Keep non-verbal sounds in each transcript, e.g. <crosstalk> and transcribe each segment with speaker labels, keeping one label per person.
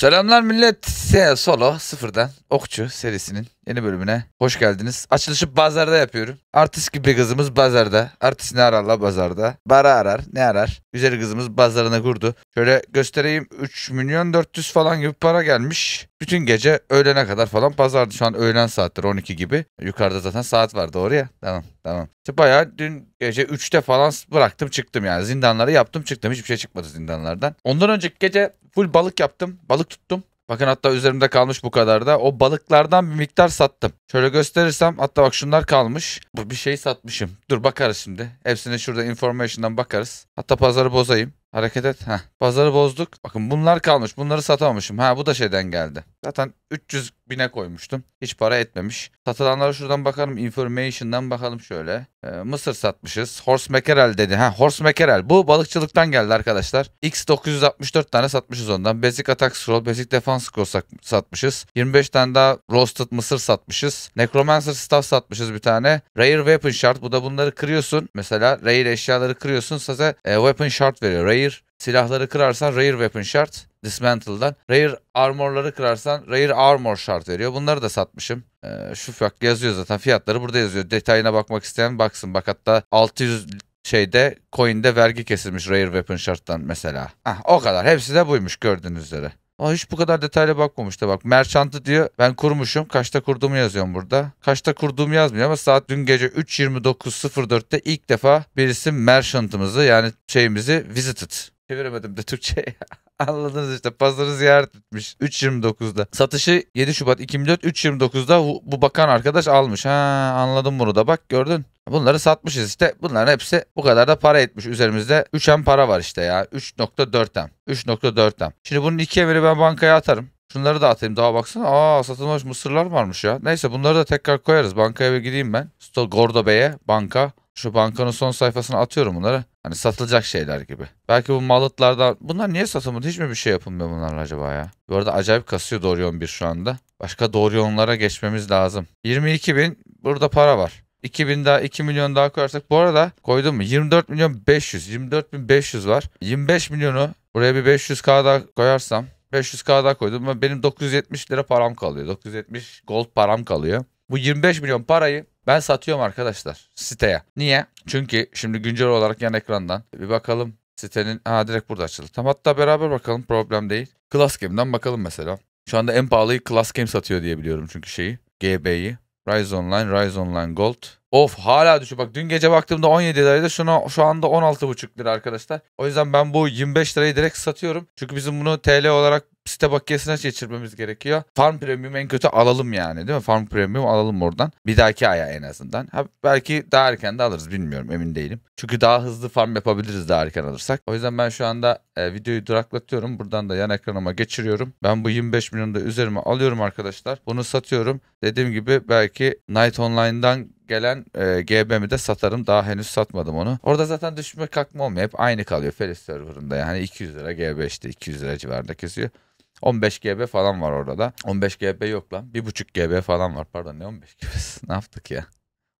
Speaker 1: Selamlar millet. Solo sıfırdan Okçu serisinin yeni bölümüne hoş geldiniz. Açılışı bazarda yapıyorum. Artist gibi kızımız bazarda. Artist ne ararla la bazarda? Bara arar. Ne arar? Güzel kızımız bazarına kurdu. Şöyle göstereyim. 3 milyon 400 falan gibi para gelmiş. Bütün gece öğlene kadar falan pazardı. Şu an öğlen saattir 12 gibi. Yukarıda zaten saat var doğru ya. Tamam tamam. İşte bayağı dün gece 3'te falan bıraktım çıktım yani. Zindanları yaptım çıktım. Hiçbir şey çıkmadı zindanlardan. Ondan önceki gece full balık yaptım. Balık tuttum. Bakın hatta üzerimde kalmış bu kadar da. O balıklardan bir miktar sattım. Şöyle gösterirsem hatta bak şunlar kalmış. Bu bir şey satmışım. Dur bakarız şimdi. Hepsine şurada information'dan bakarız. Hatta pazarı bozayım. Hareket et. Heh. Pazarı bozduk. Bakın bunlar kalmış. Bunları satamamışım. Ha bu da şeyden geldi. Zaten 300 bine koymuştum. Hiç para etmemiş. Satılanlara şuradan bakalım. Information'dan bakalım şöyle. Ee, mısır satmışız. Horse mackerel dedi. Ha horse mackerel. Bu balıkçılıktan geldi arkadaşlar. X964 tane satmışız ondan. Basic attack scroll, basic defense scroll satmışız. 25 tane daha roasted mısır satmışız. Necromancer staff satmışız bir tane. Rare weapon shard. Bu da bunları kırıyorsun. Mesela rare eşyaları kırıyorsun. Size e, weapon shard veriyor. Rare Silahları kırarsan Rare Weapon Shard, Dismantle'dan. Rare Armor'ları kırarsan Rare Armor Shard veriyor. Bunları da satmışım. Ee, şu fiyat yazıyor zaten. Fiyatları burada yazıyor. Detayına bakmak isteyen baksın. Bak hatta 600 şeyde coin'de vergi kesilmiş Rare Weapon şarttan mesela. Ah o kadar. Hepsi de buymuş gördüğünüz üzere. Aa, hiç bu kadar detaylı bakmamıştı bak. Merchant'ı diyor ben kurmuşum. Kaçta kurduğumu yazıyorum burada. Kaçta kurduğumu yazmıyor ama saat dün gece 3.29.04'te ilk defa birisi merchant'ımızı yani şeyimizi visited Çeviremedim de Türkçe. <laughs> Anladınız işte pazarı ziyaret etmiş 3.29'da. Satışı 7 Şubat 2004 3.29'da bu, bakan arkadaş almış. Ha anladım bunu da bak gördün. Bunları satmışız işte. Bunların hepsi bu kadar da para etmiş. Üzerimizde 3M para var işte ya. 3.4M. 3.4M. Şimdi bunun iki emiri ben bankaya atarım. Şunları da atayım daha baksana. Aa satılmış mısırlar varmış ya. Neyse bunları da tekrar koyarız. Bankaya bir gideyim ben. Gordo Bey'e banka. Şu bankanın son sayfasına atıyorum bunları. Hani satılacak şeyler gibi. Belki bu malıtlardan Bunlar niye satılmadı? Hiç mi bir şey yapılmıyor bunlarla acaba ya? Bu arada acayip kasıyor Dorion 1 şu anda. Başka Dorion'lara geçmemiz lazım. 22 bin burada para var. 2 bin daha 2 milyon daha koyarsak bu arada koydum mu 24 milyon 500 24 bin 500 var 25 milyonu buraya bir 500k daha koyarsam 500k daha koydum ama benim 970 lira param kalıyor 970 gold param kalıyor bu 25 milyon parayı ben satıyorum arkadaşlar siteye. Niye? Çünkü şimdi güncel olarak yan ekrandan bir bakalım sitenin ha direkt burada açıldı. Tam hatta beraber bakalım problem değil. Class Game'den bakalım mesela. Şu anda en pahalıyı Class Game satıyor diye biliyorum çünkü şeyi. GB'yi. Rise Online, Rise Online Gold. Of hala düşüyor. Bak dün gece baktığımda 17 liraydı. Şuna, şu anda 16,5 lira arkadaşlar. O yüzden ben bu 25 lirayı direkt satıyorum. Çünkü bizim bunu TL olarak site bakiyesine geçirmemiz gerekiyor. Farm Premium en kötü alalım yani değil mi? Farm Premium alalım oradan. Bir dahaki aya en azından. Ha, belki daha erken de alırız bilmiyorum emin değilim. Çünkü daha hızlı farm yapabiliriz daha erken alırsak. O yüzden ben şu anda e, videoyu duraklatıyorum. Buradan da yan ekranıma geçiriyorum. Ben bu 25 milyonu da üzerime alıyorum arkadaşlar. Bunu satıyorum. Dediğim gibi belki Night Online'dan gelen e, GB'mi de satarım. Daha henüz satmadım onu. Orada zaten düşme kalkma olmuyor. Hep aynı kalıyor Felis serverında. Yani 200 lira GB işte 200 lira civarında kesiyor. 15 GB falan var orada da. 15 GB yok lan. 1.5 GB falan var. Pardon ne 15 GB? <laughs> ne yaptık ya?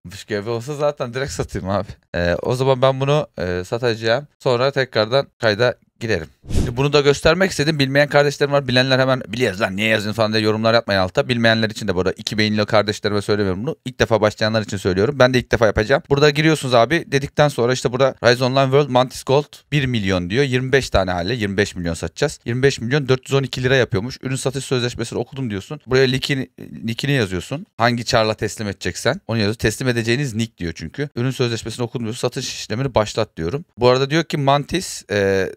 Speaker 1: 60 GB olsa zaten direkt satayım abi. Ee, o zaman ben bunu e, satacağım. Sonra tekrardan kayda girelim. Şimdi bunu da göstermek istedim. Bilmeyen kardeşlerim var. Bilenler hemen biliyoruz lan niye yazın falan diye yorumlar yapmayın altta. Bilmeyenler için de burada iki beyinli kardeşlerime söylemiyorum bunu. İlk defa başlayanlar için söylüyorum. Ben de ilk defa yapacağım. Burada giriyorsunuz abi. Dedikten sonra işte burada Rise Online World Mantis Gold 1 milyon diyor. 25 tane hale 25 milyon satacağız. 25 milyon 412 lira yapıyormuş. Ürün satış sözleşmesini okudum diyorsun. Buraya linkini, linkini yazıyorsun. Hangi çarla teslim edeceksen onu yazıyor. Teslim edeceğiniz nick diyor çünkü. Ürün sözleşmesini okudum diyorsun. Satış işlemini başlat diyorum. Bu arada diyor ki Mantis e,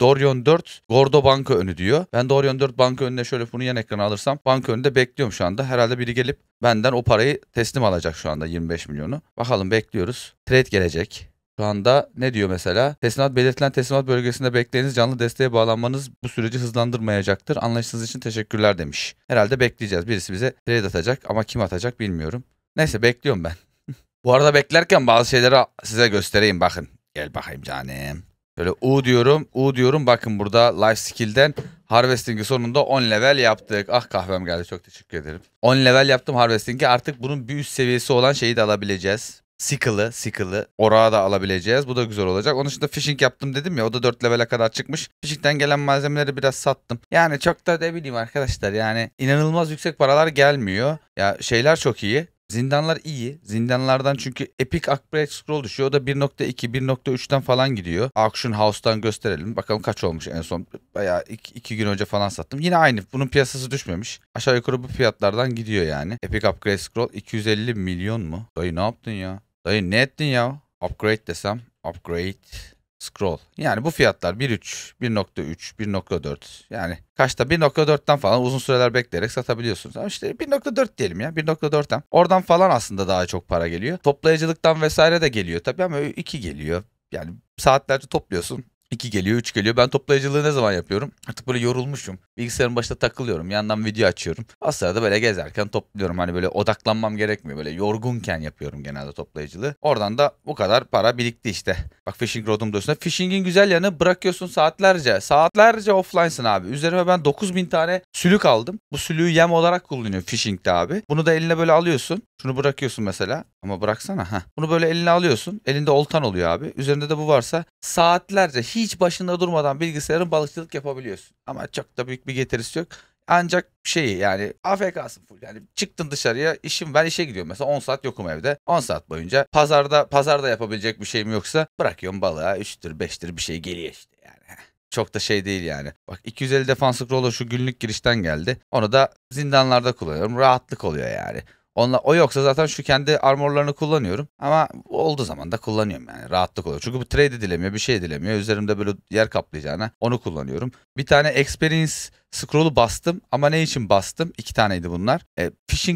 Speaker 1: Dorion 4 Gordo banka önü diyor. Ben Dorion 4 banka önüne şöyle bunu yan ekrana alırsam banka önünde bekliyorum şu anda. Herhalde biri gelip benden o parayı teslim alacak şu anda 25 milyonu. Bakalım bekliyoruz. Trade gelecek. Şu anda ne diyor mesela? Teslimat belirtilen teslimat bölgesinde bekleyiniz canlı desteğe bağlanmanız bu süreci hızlandırmayacaktır. Anlaştığınız için teşekkürler demiş. Herhalde bekleyeceğiz. Birisi bize trade atacak ama kim atacak bilmiyorum. Neyse bekliyorum ben. <laughs> bu arada beklerken bazı şeyleri size göstereyim bakın. Gel bakayım canım. Böyle U diyorum, U diyorum. Bakın burada life skill'den harvesting'i sonunda 10 level yaptık. Ah kahvem geldi çok teşekkür ederim. 10 level yaptım harvesting'i. Artık bunun bir üst seviyesi olan şeyi de alabileceğiz. Sickle'ı, Sickle'ı orağa da alabileceğiz. Bu da güzel olacak. Onun dışında fishing yaptım dedim ya. O da 4 level'e kadar çıkmış. Fishing'den gelen malzemeleri biraz sattım. Yani çok da ne bileyim arkadaşlar. Yani inanılmaz yüksek paralar gelmiyor. Ya şeyler çok iyi. Zindanlar iyi. Zindanlardan çünkü Epic Upgrade Scroll düşüyor. O da 1.2, 1.3'ten falan gidiyor. Auction House'tan gösterelim. Bakalım kaç olmuş en son. Bayağı iki gün önce falan sattım. Yine aynı. Bunun piyasası düşmemiş. Aşağı yukarı bu fiyatlardan gidiyor yani. Epic Upgrade Scroll 250 milyon mu? Dayı ne yaptın ya? Dayı ne ettin ya? Upgrade desem. Upgrade. Scroll. Yani bu fiyatlar 1.3, 1.3, 1.4. Yani kaçta 1.4'ten falan uzun süreler bekleyerek satabiliyorsunuz. Ama işte 1.4 diyelim ya 1.4'ten. Oradan falan aslında daha çok para geliyor. Toplayıcılıktan vesaire de geliyor tabii ama 2 geliyor. Yani saatlerce topluyorsun. 2 geliyor, 3 geliyor. Ben toplayıcılığı ne zaman yapıyorum? Artık böyle yorulmuşum. Bilgisayarın başında takılıyorum. Yandan video açıyorum. Aslında sırada böyle gezerken topluyorum. Hani böyle odaklanmam gerekmiyor. Böyle yorgunken yapıyorum genelde toplayıcılığı. Oradan da bu kadar para birikti işte. Bak Fishing Rod'um da üstüne. Fishing'in güzel yanı bırakıyorsun saatlerce. Saatlerce offline'sın abi. Üzerime ben 9000 tane sülük aldım. Bu sülüğü yem olarak kullanıyorum Fishing'de abi. Bunu da eline böyle alıyorsun. Şunu bırakıyorsun mesela. Ama bıraksana. ha. Bunu böyle eline alıyorsun. Elinde oltan oluyor abi. Üzerinde de bu varsa saatlerce hiç başında durmadan bilgisayarın balıkçılık yapabiliyorsun. Ama çok da büyük bir getirisi yok. Ancak şeyi yani AFK'sın full. Yani çıktın dışarıya işim ben işe gidiyorum mesela 10 saat yokum evde. 10 saat boyunca pazarda pazarda yapabilecek bir şeyim yoksa bırakıyorum balığa 3'tür 5'tir bir şey geliyor işte yani. Çok da şey değil yani. Bak 250 defanslık rolo şu günlük girişten geldi. Onu da zindanlarda kullanıyorum. Rahatlık oluyor yani. Onla, o yoksa zaten şu kendi armorlarını kullanıyorum. Ama olduğu zaman da kullanıyorum yani rahatlık oluyor. Çünkü bu trade edilemiyor bir şey edilemiyor. Üzerimde böyle yer kaplayacağına onu kullanıyorum. Bir tane experience Scroll'u bastım ama ne için bastım? İki taneydi bunlar. E,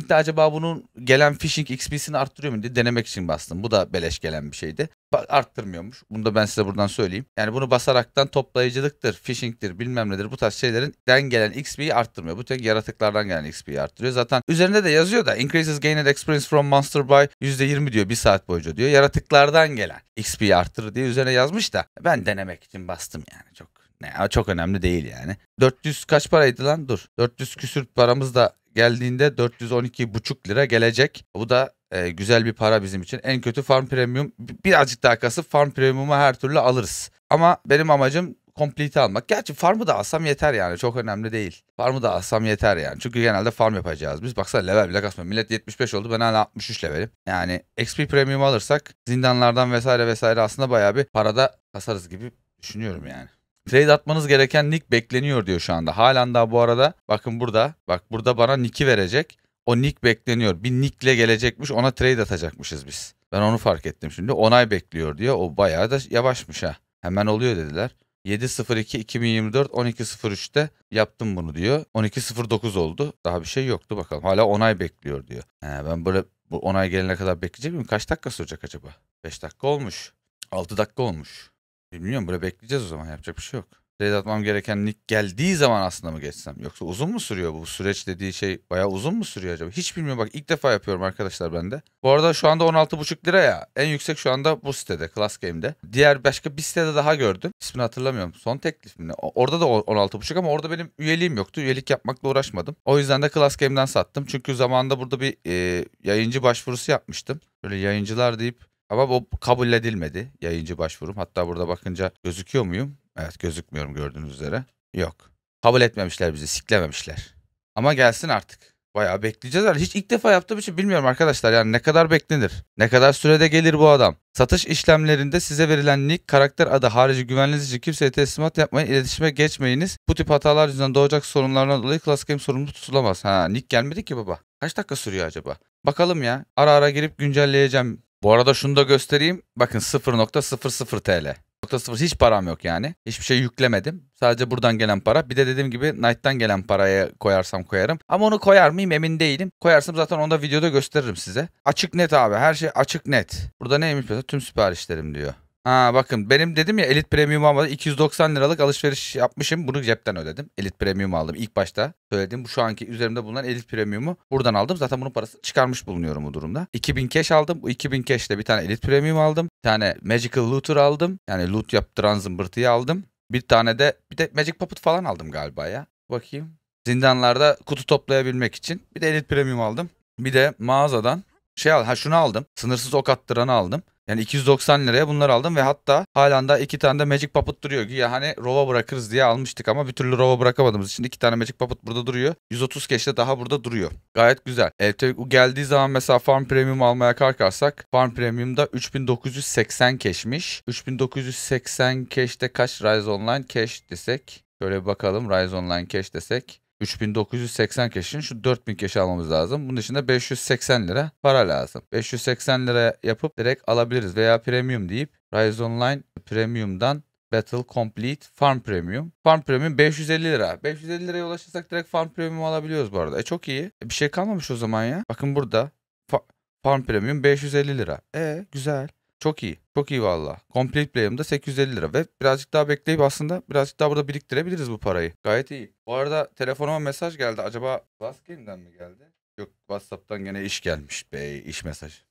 Speaker 1: de acaba bunun gelen phishing XP'sini arttırıyor mu diye denemek için bastım. Bu da beleş gelen bir şeydi. Arttırmıyormuş. Bunu da ben size buradan söyleyeyim. Yani bunu basaraktan toplayıcılıktır, phishing'tir bilmem nedir bu tarz şeylerin gelen XP'yi arttırmıyor. Bu tek yaratıklardan gelen XP'yi arttırıyor. Zaten üzerinde de yazıyor da increases gained experience from monster by %20 diyor bir saat boyunca diyor. Yaratıklardan gelen XP'yi arttırır diye üzerine yazmış da ben denemek için bastım yani çok ne, çok önemli değil yani. 400 kaç paraydı lan? Dur. 400 küsür paramız da geldiğinde 412,5 lira gelecek. Bu da e, güzel bir para bizim için. En kötü Farm Premium birazcık daha kasıp Farm Premium'u her türlü alırız. Ama benim amacım complete almak. Gerçi farmı da alsam yeter yani. Çok önemli değil. Farmı da alsam yeter yani. Çünkü genelde farm yapacağız. Biz baksana level bile kasmıyor. Millet 75 oldu. Ben hala 63 levelim. Yani XP premium alırsak zindanlardan vesaire vesaire aslında bayağı bir parada kasarız gibi düşünüyorum yani. Trade atmanız gereken nick bekleniyor diyor şu anda. Halen daha bu arada bakın burada bak burada bana nick'i verecek. O nick bekleniyor. Bir nickle gelecekmiş ona trade atacakmışız biz. Ben onu fark ettim şimdi. Onay bekliyor diyor. O bayağı da yavaşmış ha. Hemen oluyor dediler. 7.02 2024 12.03'te yaptım bunu diyor. 12.09 oldu. Daha bir şey yoktu bakalım. Hala onay bekliyor diyor. He, ben böyle bu onay gelene kadar bekleyecek miyim? Kaç dakika sürecek acaba? 5 dakika olmuş. 6 dakika olmuş. Bilmiyorum buraya bekleyeceğiz o zaman yapacak bir şey yok. Trade atmam gereken nick geldiği zaman aslında mı geçsem? Yoksa uzun mu sürüyor bu süreç dediği şey? baya uzun mu sürüyor acaba? Hiç bilmiyorum bak ilk defa yapıyorum arkadaşlar ben de. Bu arada şu anda 16,5 lira ya. En yüksek şu anda bu sitede Class Game'de. Diğer başka bir sitede daha gördüm. İsmini hatırlamıyorum. Son teklif mi? Orada da 16,5 ama orada benim üyeliğim yoktu. Üyelik yapmakla uğraşmadım. O yüzden de Class Game'den sattım. Çünkü zamanında burada bir e, yayıncı başvurusu yapmıştım. Böyle yayıncılar deyip ama bu kabul edilmedi yayıncı başvurum. Hatta burada bakınca gözüküyor muyum? Evet gözükmüyorum gördüğünüz üzere. Yok. Kabul etmemişler bizi siklememişler. Ama gelsin artık. Bayağı bekleyeceğiz herhalde. Hiç ilk defa yaptığım için bilmiyorum arkadaşlar. Yani ne kadar beklenir? Ne kadar sürede gelir bu adam? Satış işlemlerinde size verilen nick, karakter adı harici güvenliğiniz için kimseye teslimat yapmayın, iletişime geçmeyiniz. Bu tip hatalar yüzünden doğacak sorunlardan dolayı Class Game sorumlu tutulamaz. Ha, nick gelmedi ki baba. Kaç dakika sürüyor acaba? Bakalım ya. Ara ara girip güncelleyeceğim bu arada şunu da göstereyim. Bakın 0.00 TL. 0.0 hiç param yok yani. Hiçbir şey yüklemedim. Sadece buradan gelen para. Bir de dediğim gibi Knight'tan gelen paraya koyarsam koyarım. Ama onu koyar mıyım emin değilim. Koyarsam zaten onu da videoda gösteririm size. Açık net abi. Her şey açık net. Burada neymiş mesela? Tüm siparişlerim diyor. Ha bakın benim dedim ya Elite Premium almadım. 290 liralık alışveriş yapmışım. Bunu cepten ödedim. Elite Premium aldım ilk başta. Söyledim bu şu anki üzerimde bulunan Elite Premium'u buradan aldım. Zaten bunun parasını çıkarmış bulunuyorum bu durumda. 2000 cash aldım. Bu 2000 cash ile bir tane Elite Premium aldım. Bir tane Magical Looter aldım. Yani loot yaptıran zımbırtıyı aldım. Bir tane de bir de Magic Puppet falan aldım galiba ya. Bakayım. Zindanlarda kutu toplayabilmek için. Bir de Elite Premium aldım. Bir de mağazadan şey al ha şunu aldım. Sınırsız ok attıranı aldım. Yani 290 liraya bunları aldım ve hatta halen daha iki tane de Magic Puppet duruyor. ya hani rova bırakırız diye almıştık ama bir türlü rova bırakamadığımız için iki tane Magic Puppet burada duruyor. 130 keşte daha burada duruyor. Gayet güzel. Evet tabii bu geldiği zaman mesela Farm Premium almaya kalkarsak Farm Premium'da 3980 keşmiş. 3980 keşte kaç Rise Online keş desek Şöyle bir bakalım Rise Online Cash desek. 3980 kişinin şu 4000 kişi almamız lazım. Bunun için de 580 lira para lazım. 580 lira yapıp direkt alabiliriz veya premium deyip Rise Online Premium'dan Battle Complete Farm Premium. Farm Premium 550 lira. 550 liraya ulaşırsak direkt Farm Premium alabiliyoruz bu arada. E çok iyi. E, bir şey kalmamış o zaman ya. Bakın burada Fa Farm Premium 550 lira. E güzel. Çok iyi. Çok iyi valla. Complete Play'ımda 850 lira ve birazcık daha bekleyip aslında birazcık daha burada biriktirebiliriz bu parayı. Gayet iyi. Bu arada telefonuma mesaj geldi. Acaba Glassgame'den mi geldi? Yok WhatsApp'tan gene iş gelmiş bey, iş mesaj.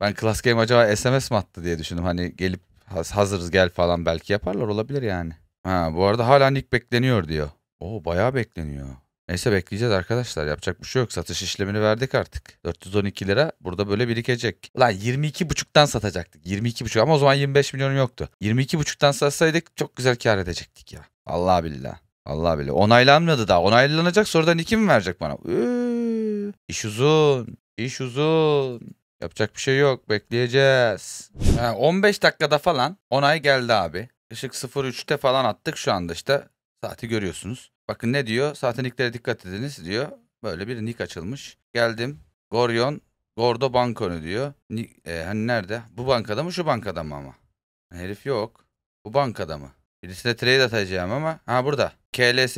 Speaker 1: Ben Class Game acaba SMS mi attı diye düşündüm. Hani gelip hazırız gel falan belki yaparlar olabilir yani. Ha bu arada hala nick bekleniyor diyor. Oo bayağı bekleniyor. Neyse bekleyeceğiz arkadaşlar. Yapacak bir şey yok. Satış işlemini verdik artık. 412 lira burada böyle birikecek. Lan 22,5'tan satacaktık. 22,5 ama o zaman 25 milyonum yoktu. 22,5'tan satsaydık çok güzel kar edecektik ya. Allah billah. Allah billah. Onaylanmadı daha. Onaylanacak sonradan 2 mi verecek bana? Üü, iş uzun. İş uzun. Yapacak bir şey yok. Bekleyeceğiz. Ha, 15 dakikada falan onay geldi abi. Işık 03'te falan attık şu anda işte. Saati görüyorsunuz. Bakın ne diyor? Sahteniklere dikkat ediniz diyor. Böyle bir nick açılmış. Geldim. Goryon Gordo Bankonu diyor. Ni e, hani nerede? Bu bankada mı şu bankada mı ama? Herif yok. Bu bankada mı? Birisine trade atacağım ama. Ha burada. KLS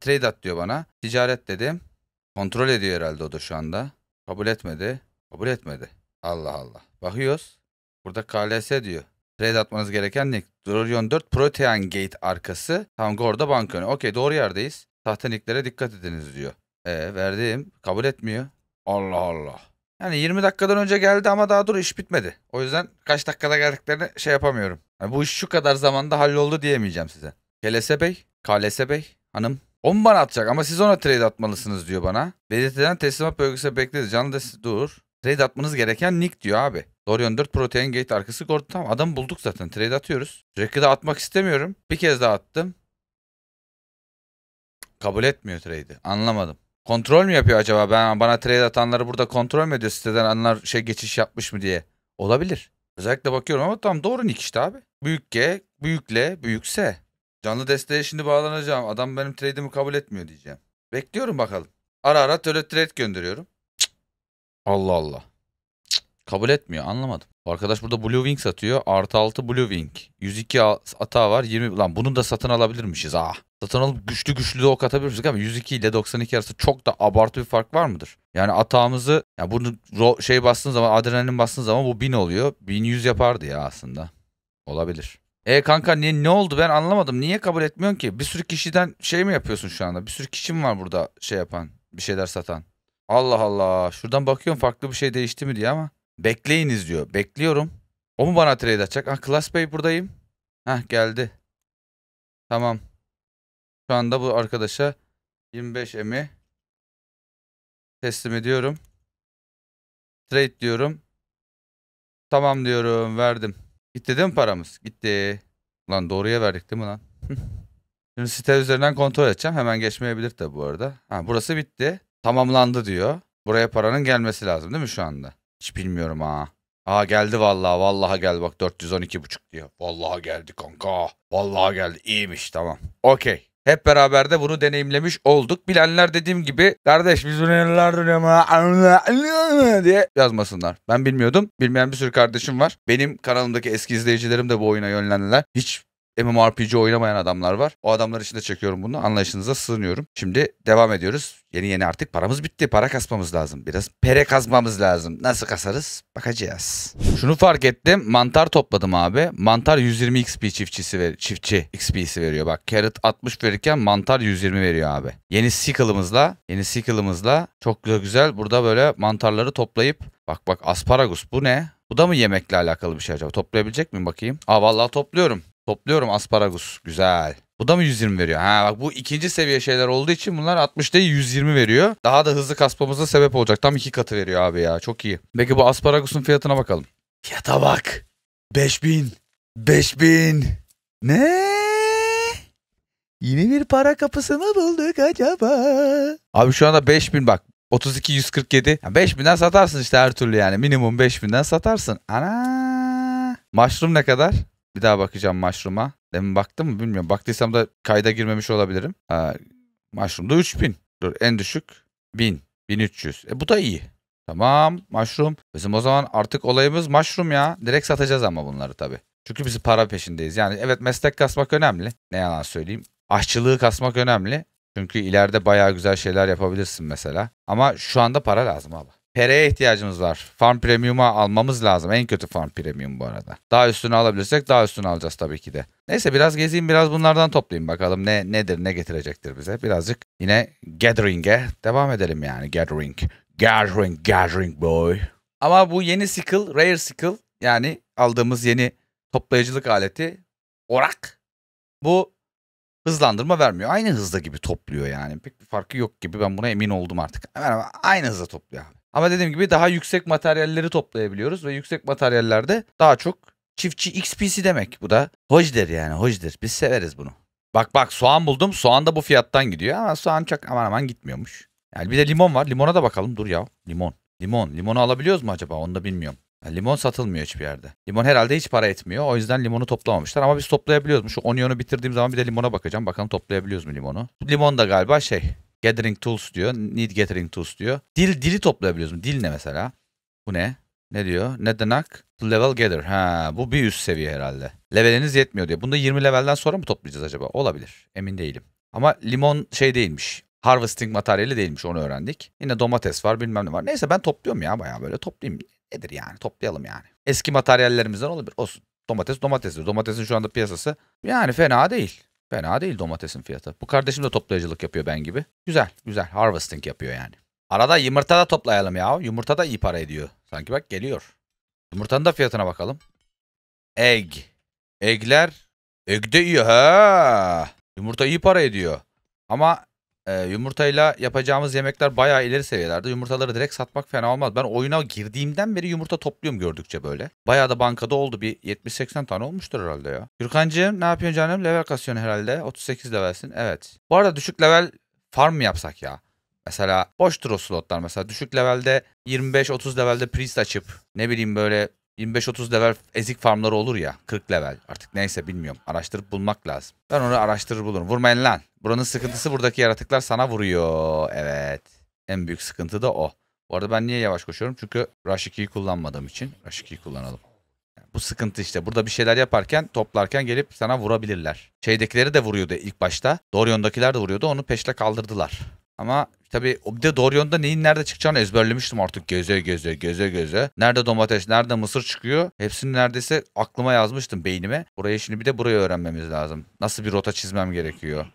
Speaker 1: trade at diyor bana. Ticaret dedim. Kontrol ediyor herhalde o da şu anda. Kabul etmedi. Kabul etmedi. Allah Allah. Bakıyoruz. Burada KLS diyor. Trade atmanız gereken nick. Dorion 4 Protean Gate arkası. Tamam Gorda bank önü. Okey doğru yerdeyiz. Sahte nicklere dikkat ediniz diyor. E verdim. Kabul etmiyor. Allah Allah. Yani 20 dakikadan önce geldi ama daha dur iş bitmedi. O yüzden kaç dakikada geldiklerini şey yapamıyorum. Yani bu iş şu kadar zamanda halloldu diyemeyeceğim size. Kelese Bey, Kalese Bey, hanım. 10 bana atacak ama siz ona trade atmalısınız diyor bana. Belirtilen teslimat bölgesi bekledi. Canlı desi dur. Trade atmanız gereken nick diyor abi. Dorian 4 Protein Gate arkası Gordon. Tamam adam bulduk zaten. Trade atıyoruz. Sürekli de atmak istemiyorum. Bir kez daha attım. Kabul etmiyor trade'i. Anlamadım. Kontrol mü yapıyor acaba? Ben bana trade atanları burada kontrol mü ediyor siteden anlar şey geçiş yapmış mı diye. Olabilir. Özellikle bakıyorum ama tam doğru nick işte abi. Büyük G, büyükle, büyükse. Canlı desteğe şimdi bağlanacağım. Adam benim trade'imi kabul etmiyor diyeceğim. Bekliyorum bakalım. Ara ara öyle trade gönderiyorum. Cık. Allah Allah. Kabul etmiyor anlamadım. Arkadaş burada Blue Wing satıyor. Artı 6 Blue Wing. 102 ata var. 20 lan bunu da satın alabilirmişiz. Ah. Satın alıp güçlü güçlü de ok atabiliriz ama 102 ile 92 arasında çok da abartı bir fark var mıdır? Yani atağımızı ya yani bunu şey bastığın zaman adrenalin bastığın zaman bu 1000 oluyor. 1100 yapardı ya aslında. Olabilir. E kanka ne ne oldu ben anlamadım. Niye kabul etmiyorsun ki? Bir sürü kişiden şey mi yapıyorsun şu anda? Bir sürü kişi mi var burada şey yapan, bir şeyler satan? Allah Allah. Şuradan bakıyorum farklı bir şey değişti mi diye ama Bekleyiniz diyor. Bekliyorum. O mu bana trade açacak? Ah Class Bey buradayım. Hah geldi. Tamam. Şu anda bu arkadaşa 25 emi teslim ediyorum. Trade diyorum. Tamam diyorum verdim. Gitti değil mi paramız? Gitti. Lan doğruya verdik değil mi lan? <laughs> Şimdi site üzerinden kontrol edeceğim. Hemen geçmeyebilir tabi bu arada. Ha, burası bitti. Tamamlandı diyor. Buraya paranın gelmesi lazım değil mi şu anda? Hiç bilmiyorum ha. Aa geldi vallahi. vallaha gel bak 412 buçuk diyor. vallaha geldi kanka. vallaha geldi. İyiymiş tamam. Okey. Hep beraber de bunu deneyimlemiş olduk. Bilenler dediğim gibi kardeş biz bunu neler dönüyor diye yazmasınlar. Ben bilmiyordum. Bilmeyen bir sürü kardeşim var. Benim kanalımdaki eski izleyicilerim de bu oyuna yönlendiler. Hiç MMORPG oynamayan adamlar var. O adamlar için de çekiyorum bunu. Anlayışınıza sığınıyorum. Şimdi devam ediyoruz. Yeni yeni artık paramız bitti. Para kasmamız lazım. Biraz pere kazmamız lazım. Nasıl kasarız? Bakacağız. Şunu fark ettim. Mantar topladım abi. Mantar 120 XP çiftçisi ver çiftçi XP'si veriyor. Bak carrot 60 verirken mantar 120 veriyor abi. Yeni sickle'ımızla yeni sickle'ımızla çok güzel güzel burada böyle mantarları toplayıp bak bak asparagus bu ne? Bu da mı yemekle alakalı bir şey acaba? Toplayabilecek miyim bakayım? Aa vallahi topluyorum. Topluyorum asparagus. Güzel. Bu da mı 120 veriyor? Ha bak bu ikinci seviye şeyler olduğu için bunlar 60 değil 120 veriyor. Daha da hızlı kasmamıza sebep olacak. Tam iki katı veriyor abi ya. Çok iyi. Peki bu asparagusun fiyatına bakalım. Fiyata bak. 5000. 5000. Ne? Yeni bir para kapısı bulduk acaba? Abi şu anda 5000 bak. 32 147. Yani 5000'den satarsın işte her türlü yani. Minimum 5000'den satarsın. Ana! Mushroom ne kadar? Bir daha bakacağım mushroom'a. Demin baktım mı bilmiyorum. Baktıysam da kayda girmemiş olabilirim. Ha, mushroom'da 3000. Dur en düşük 1000. 1300. E bu da iyi. Tamam mushroom. Bizim o zaman artık olayımız mushroom ya. Direkt satacağız ama bunları tabii. Çünkü biz para peşindeyiz. Yani evet meslek kasmak önemli. Ne yalan söyleyeyim. Aşçılığı kasmak önemli. Çünkü ileride bayağı güzel şeyler yapabilirsin mesela. Ama şu anda para lazım abi. Pereye ihtiyacımız var. Farm Premium'a almamız lazım. En kötü Farm Premium bu arada. Daha üstünü alabilirsek daha üstünü alacağız tabii ki de. Neyse biraz gezeyim biraz bunlardan toplayayım bakalım ne nedir ne getirecektir bize. Birazcık yine Gathering'e devam edelim yani Gathering. Gathering, Gathering boy. Ama bu yeni skill, Rare skill yani aldığımız yeni toplayıcılık aleti orak. Bu hızlandırma vermiyor. Aynı hızda gibi topluyor yani. Pek bir farkı yok gibi ben buna emin oldum artık. Hemen aynı hızda topluyor abi. Ama dediğim gibi daha yüksek materyalleri toplayabiliyoruz ve yüksek materyallerde daha çok çiftçi XPC demek bu da. Hojder yani hojder. Biz severiz bunu. Bak bak soğan buldum. Soğan da bu fiyattan gidiyor ama soğan çok aman aman gitmiyormuş. Yani bir de limon var. Limona da bakalım. Dur ya. Limon. Limon. Limonu alabiliyoruz mu acaba? Onu da bilmiyorum. Yani limon satılmıyor hiçbir yerde. Limon herhalde hiç para etmiyor. O yüzden limonu toplamamışlar ama biz toplayabiliyoruz mu? Şu onyonu bitirdiğim zaman bir de limona bakacağım. Bakalım toplayabiliyoruz mu limonu? Limon da galiba şey. Gathering tools diyor. Need gathering tools diyor. Dil dili toplayabiliyoruz mu? Dil ne mesela? Bu ne? Ne diyor? Ne Level gather. Ha, bu bir üst seviye herhalde. Leveliniz yetmiyor diyor. Bunu 20 levelden sonra mı toplayacağız acaba? Olabilir. Emin değilim. Ama limon şey değilmiş. Harvesting materyali değilmiş onu öğrendik. Yine domates var bilmem ne var. Neyse ben topluyorum ya bayağı böyle toplayayım. Nedir yani toplayalım yani. Eski materyallerimizden olabilir. Olsun. Domates domatesdir. Domatesin şu anda piyasası yani fena değil. Fena değil domatesin fiyatı. Bu kardeşim de toplayıcılık yapıyor ben gibi. Güzel güzel harvesting yapıyor yani. Arada yumurta da toplayalım ya. Yumurta da iyi para ediyor. Sanki bak geliyor. Yumurtanın da fiyatına bakalım. Egg. Eggler. Egg de iyi ha. Yumurta iyi para ediyor. Ama ee, yumurtayla yapacağımız yemekler bayağı ileri seviyelerde. Yumurtaları direkt satmak fena olmaz. Ben oyuna girdiğimden beri yumurta topluyorum gördükçe böyle. Bayağı da bankada oldu. Bir 70-80 tane olmuştur herhalde ya. Gürkancığım ne yapıyorsun canım? Level kasıyorsun herhalde. 38 levelsin. Evet. Bu arada düşük level farm mı yapsak ya? Mesela boştur o slotlar mesela. Düşük levelde 25-30 levelde priest açıp ne bileyim böyle 25-30 level ezik farmları olur ya. 40 level. Artık neyse bilmiyorum. Araştırıp bulmak lazım. Ben onu araştırır bulurum. Vurmayın lan. Buranın sıkıntısı buradaki yaratıklar sana vuruyor. Evet. En büyük sıkıntı da o. Bu arada ben niye yavaş koşuyorum? Çünkü Rush 2'yi kullanmadığım için. Rush 2'yi kullanalım. bu sıkıntı işte. Burada bir şeyler yaparken, toplarken gelip sana vurabilirler. Şeydekileri de vuruyordu ilk başta. Dorion'dakiler de vuruyordu. Onu peşle kaldırdılar. Ama tabii bir de Dorion'da neyin nerede çıkacağını ezberlemiştim artık geze geze geze geze. Nerede domates, nerede mısır çıkıyor hepsini neredeyse aklıma yazmıştım beynime. Buraya şimdi bir de burayı öğrenmemiz lazım. Nasıl bir rota çizmem gerekiyor?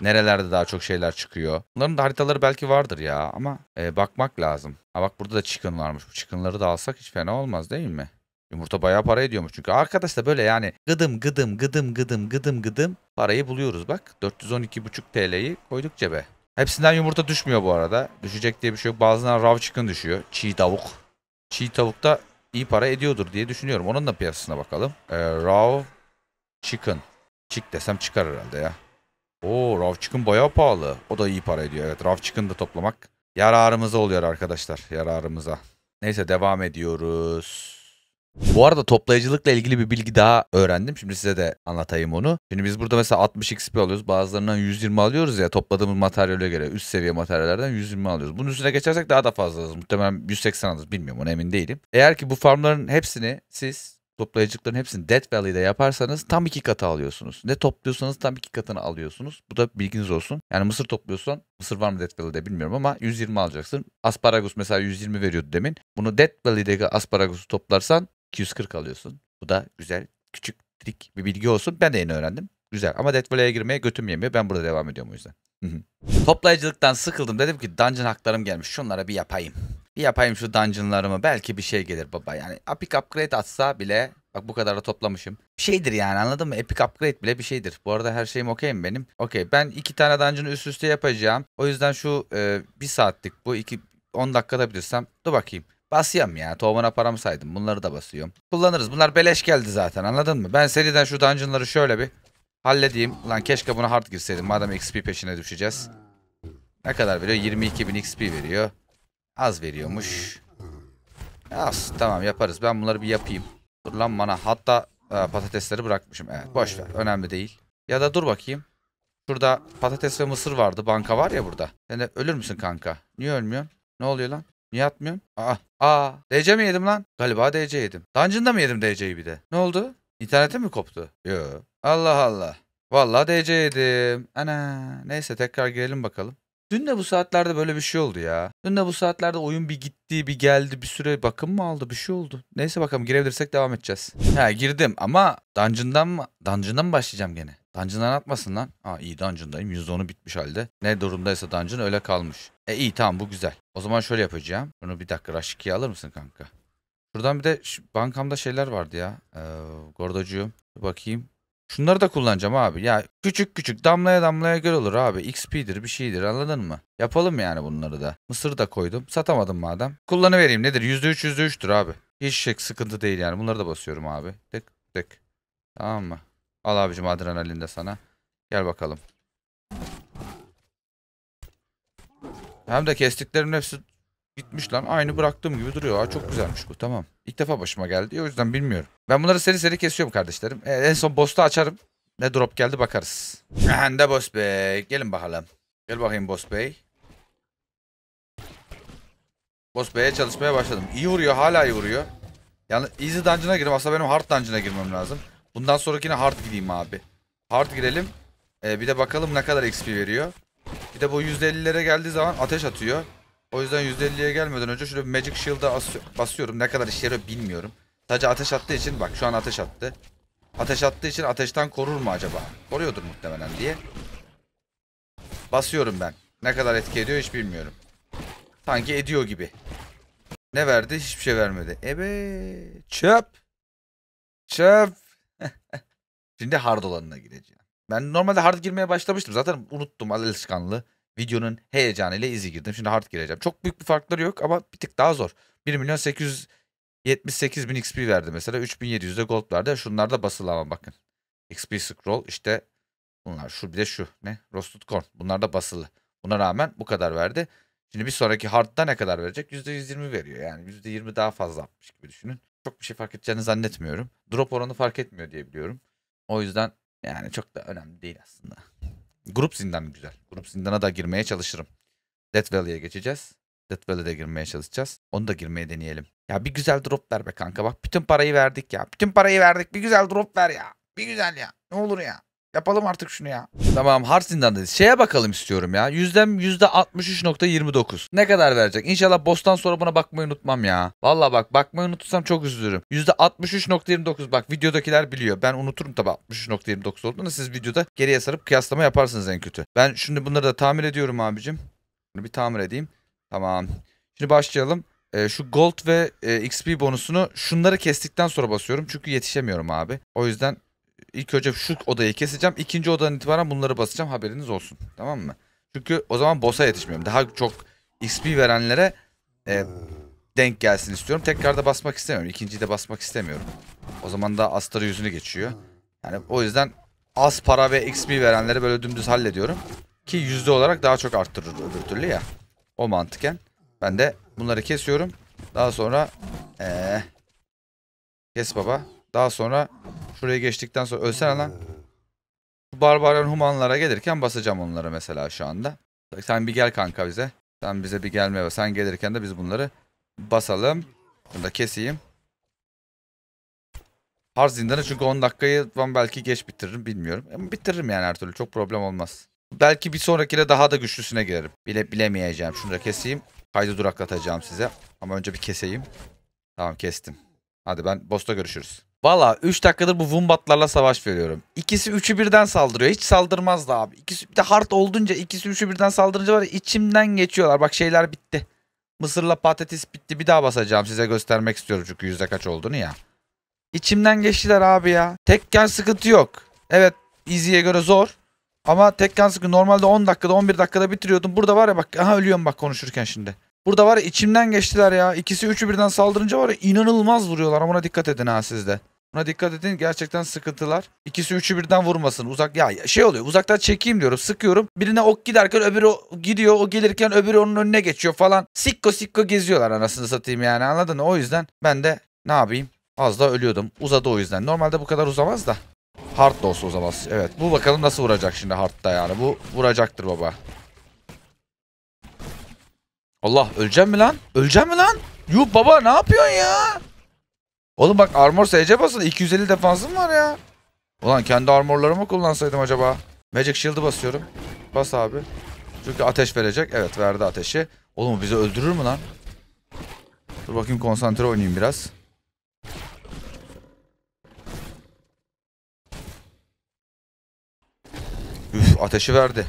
Speaker 1: Nerelerde daha çok şeyler çıkıyor? Bunların da haritaları belki vardır ya ama e, bakmak lazım. Ha bak burada da chicken varmış. Bu chickenları da alsak hiç fena olmaz değil mi? Yumurta bayağı para ediyormuş çünkü. Arkadaş da böyle yani gıdım gıdım gıdım gıdım gıdım gıdım parayı buluyoruz bak. 412,5 TL'yi koyduk cebe. Hepsinden yumurta düşmüyor bu arada. Düşecek diye bir şey yok. Bazılarından raw chicken düşüyor. Çiğ tavuk. Çiğ tavuk da iyi para ediyordur diye düşünüyorum. Onun da piyasasına bakalım. Ee, rav chicken. Çık desem çıkar herhalde ya. Oo raw chicken bayağı pahalı. O da iyi para ediyor. Evet raw chicken da toplamak yararımıza oluyor arkadaşlar. Yararımıza. Neyse devam ediyoruz. Bu arada toplayıcılıkla ilgili bir bilgi daha öğrendim. Şimdi size de anlatayım onu. Şimdi biz burada mesela 60 XP alıyoruz. Bazılarından 120 alıyoruz ya topladığımız materyale göre üst seviye materyallerden 120 alıyoruz. Bunun üstüne geçersek daha da fazla alırız. Muhtemelen 180 alırız. Bilmiyorum ona emin değilim. Eğer ki bu farmların hepsini siz toplayıcılıkların hepsini dead Valley'de yaparsanız tam iki katı alıyorsunuz. Ne topluyorsanız tam iki katını alıyorsunuz. Bu da bilginiz olsun. Yani mısır topluyorsan mısır var mı dead Valley'de bilmiyorum ama 120 alacaksın. Asparagus mesela 120 veriyordu demin. Bunu dead Valley'deki asparagusu toplarsan 240 alıyorsun. Bu da güzel küçük trik bir bilgi olsun. Ben de yeni öğrendim. Güzel ama Death Valley'e girmeye götüm yemiyor. Ben burada devam ediyorum o yüzden. Toplayıcılıktan sıkıldım. Dedim ki dungeon haklarım gelmiş. Şunlara bir yapayım. Bir yapayım şu dungeonlarımı. Belki bir şey gelir baba. Yani epic upgrade atsa bile Bak bu kadar da toplamışım. Bir şeydir yani anladın mı? Epic upgrade bile bir şeydir. Bu arada her şeyim okey mi benim? Okey. Ben iki tane dungeon'ı üst üste yapacağım. O yüzden şu e, bir saatlik bu. iki 10 dakikada bilirsem. Dur bakayım. Basıyorum ya. Tohumuna paramı saydım. Bunları da basıyorum. Kullanırız. Bunlar beleş geldi zaten anladın mı? Ben seriden şu dungeonları şöyle bir halledeyim. Lan keşke buna hard girseydim. Madem XP peşine düşeceğiz. Ne kadar veriyor? 22.000 XP veriyor. Az veriyormuş. Az. Tamam yaparız. Ben bunları bir yapayım. Dur lan bana. Hatta e, patatesleri bırakmışım. Evet boş ver. Önemli değil. Ya da dur bakayım. Şurada patates ve mısır vardı. Banka var ya burada. Sen de ölür müsün kanka? Niye ölmüyorsun? Ne oluyor lan? Niye atmıyorsun? Aa. Aa. DC mi yedim lan? Galiba DC yedim. Dungeon'da mı yedim DC'yi bir de? Ne oldu? İnternetim mi koptu? Yo. Allah Allah. Vallahi DC yedim. Ana. Neyse tekrar girelim bakalım. Dün de bu saatlerde böyle bir şey oldu ya. Dün de bu saatlerde oyun bir gitti, bir geldi, bir süre bakım mı aldı, bir şey oldu. Neyse bakalım girebilirsek devam edeceğiz. Ha girdim ama dungeon'dan mı, dungeon'dan mı başlayacağım gene? Dungeon'dan atmasın lan. Ha iyi dungeon'dayım. %10'u bitmiş halde. Ne durumdaysa dungeon öyle kalmış. E iyi tamam bu güzel. O zaman şöyle yapacağım. Bunu bir dakika Raşiki'ye alır mısın kanka? Şuradan bir de bankamda şeyler vardı ya. Ee, Gordocuğum. Bir bakayım. Şunları da kullanacağım abi. Ya küçük küçük damlaya damlaya göre olur abi. XP'dir bir şeydir anladın mı? Yapalım yani bunları da. Mısır da koydum. Satamadım madem. Kullanıvereyim nedir? %3 %3'tür abi. Hiç şey sıkıntı değil yani. Bunları da basıyorum abi. Tık tık. Tamam mı? Al abicim adrenalin de sana. Gel bakalım. Hem de kestiklerin hepsi bitmiş lan. Aynı bıraktığım gibi duruyor. Aa, çok güzelmiş bu tamam. İlk defa başıma geldi o yüzden bilmiyorum. Ben bunları seri seri kesiyorum kardeşlerim. Ee, en son boss'ta açarım. Ne drop geldi bakarız. Ehen de boss bey. Gelin bakalım. Gel bakayım boss bey. Boss bey'e çalışmaya başladım. İyi vuruyor hala iyi vuruyor. Yani easy dungeon'a girdim. Aslında benim hard dungeon'a girmem lazım. Bundan sonrakine hard gideyim abi. Hard girelim. Ee, bir de bakalım ne kadar XP veriyor de bu %50'lere geldiği zaman ateş atıyor. O yüzden %50'ye gelmeden önce şöyle Magic Shield'a basıyorum. Ne kadar işe yarıyor bilmiyorum. Sadece ateş attığı için bak şu an ateş attı. Ateş attığı için ateşten korur mu acaba? Koruyordur muhtemelen diye. Basıyorum ben. Ne kadar etki ediyor hiç bilmiyorum. Sanki ediyor gibi. Ne verdi? Hiçbir şey vermedi. Ebe çöp. Çöp. <laughs> Şimdi hard olanına gireceğim. Ben normalde hard girmeye başlamıştım. Zaten unuttum alışkanlığı videonun heyecanıyla izi girdim. Şimdi hard gireceğim. Çok büyük bir farkları yok ama bir tık daha zor. 1 milyon 878 bin XP verdi mesela. 3700 de gold verdi. Şunlar da basılı ama bakın. XP scroll işte bunlar. Şu bir de şu. Ne? Roasted corn. Bunlar da basılı. Buna rağmen bu kadar verdi. Şimdi bir sonraki hardda ne kadar verecek? %120 veriyor. Yani %20 daha fazla atmış gibi düşünün. Çok bir şey fark edeceğini zannetmiyorum. Drop oranı fark etmiyor diye biliyorum. O yüzden yani çok da önemli değil aslında. Grup zindan güzel. Grup zindana da girmeye çalışırım. Death Valley'e geçeceğiz. Death Valley'de girmeye çalışacağız. Onu da girmeye deneyelim. Ya bir güzel drop ver be kanka. Bak bütün parayı verdik ya. Bütün parayı verdik. Bir güzel drop ver ya. Bir güzel ya. Ne olur ya. Yapalım artık şunu ya. Tamam Harsin'den dedi. Şeye bakalım istiyorum ya. Yüzdem yüzde %63.29. Ne kadar verecek? İnşallah boss'tan sonra buna bakmayı unutmam ya. Valla bak bakmayı unutursam çok üzülürüm. Yüzde %63.29 bak videodakiler biliyor. Ben unuturum tabii 63.29 olduğunu. Siz videoda geriye sarıp kıyaslama yaparsınız en kötü. Ben şimdi bunları da tamir ediyorum abicim. Bunu bir tamir edeyim. Tamam. Şimdi başlayalım e, şu gold ve e, XP bonusunu şunları kestikten sonra basıyorum. Çünkü yetişemiyorum abi. O yüzden İlk önce şu odayı keseceğim. İkinci odadan itibaren bunları basacağım. Haberiniz olsun. Tamam mı? Çünkü o zaman boss'a yetişmiyorum. Daha çok XP verenlere e, denk gelsin istiyorum. Tekrar da basmak istemiyorum. İkinciyi de basmak istemiyorum. O zaman da Astar'ı yüzünü geçiyor. Yani o yüzden az para ve XP verenleri böyle dümdüz hallediyorum. Ki yüzde olarak daha çok arttırır öbür türlü ya. O mantıken. Ben de bunları kesiyorum. Daha sonra ee, kes baba. Daha sonra şuraya geçtikten sonra ölsene lan. Barbaryan humanlara gelirken basacağım onlara mesela şu anda. Sen bir gel kanka bize. Sen bize bir gelme. Sen gelirken de biz bunları basalım. Bunu da keseyim. Harz zindanı çünkü 10 dakikayı ben belki geç bitiririm bilmiyorum. Ama bitiririm yani her türlü çok problem olmaz. Belki bir sonrakine daha da güçlüsüne girerim. Bile bilemeyeceğim. Şunu da keseyim. Kaydı duraklatacağım size. Ama önce bir keseyim. Tamam kestim. Hadi ben bosta görüşürüz. Valla 3 dakikadır bu Wumbatlarla savaş veriyorum. İkisi 3'ü birden saldırıyor. Hiç saldırmazdı abi. İkisi bir de hard olduğunca ikisi 3'ü birden saldırınca var ya, içimden geçiyorlar. Bak şeyler bitti. Mısırla patates bitti. Bir daha basacağım size göstermek istiyorum çünkü yüzde kaç olduğunu ya. İçimden geçtiler abi ya. Tekken sıkıntı yok. Evet easy'ye göre zor. Ama Tekken sıkıntı normalde 10 dakikada 11 dakikada bitiriyordum. Burada var ya bak aha ölüyorum bak konuşurken şimdi. Burada var ya içimden geçtiler ya. İkisi üçü birden saldırınca var ya inanılmaz vuruyorlar. Ama ona dikkat edin ha sizde. Buna dikkat edin gerçekten sıkıntılar. İkisi üçü birden vurmasın. Uzak ya şey oluyor uzaktan çekeyim diyorum sıkıyorum. Birine ok giderken öbürü gidiyor o gelirken öbürü onun önüne geçiyor falan. Sikko sikko geziyorlar anasını satayım yani anladın mı? O yüzden ben de ne yapayım az da ölüyordum. Uzadı o yüzden. Normalde bu kadar uzamaz da. Hard da olsa uzamaz. Evet bu bakalım nasıl vuracak şimdi hardda yani. Bu vuracaktır baba. Allah öleceğim mi lan? Öleceğim mi lan? Yuh baba ne yapıyorsun ya? Oğlum bak armor SC basın. 250 defansım var ya. Ulan kendi armorlarımı kullansaydım acaba. Magic Shield'ı basıyorum. Bas abi. Çünkü ateş verecek. Evet verdi ateşi. Oğlum bizi öldürür mü lan? Dur bakayım konsantre oynayayım biraz. Üf ateşi verdi.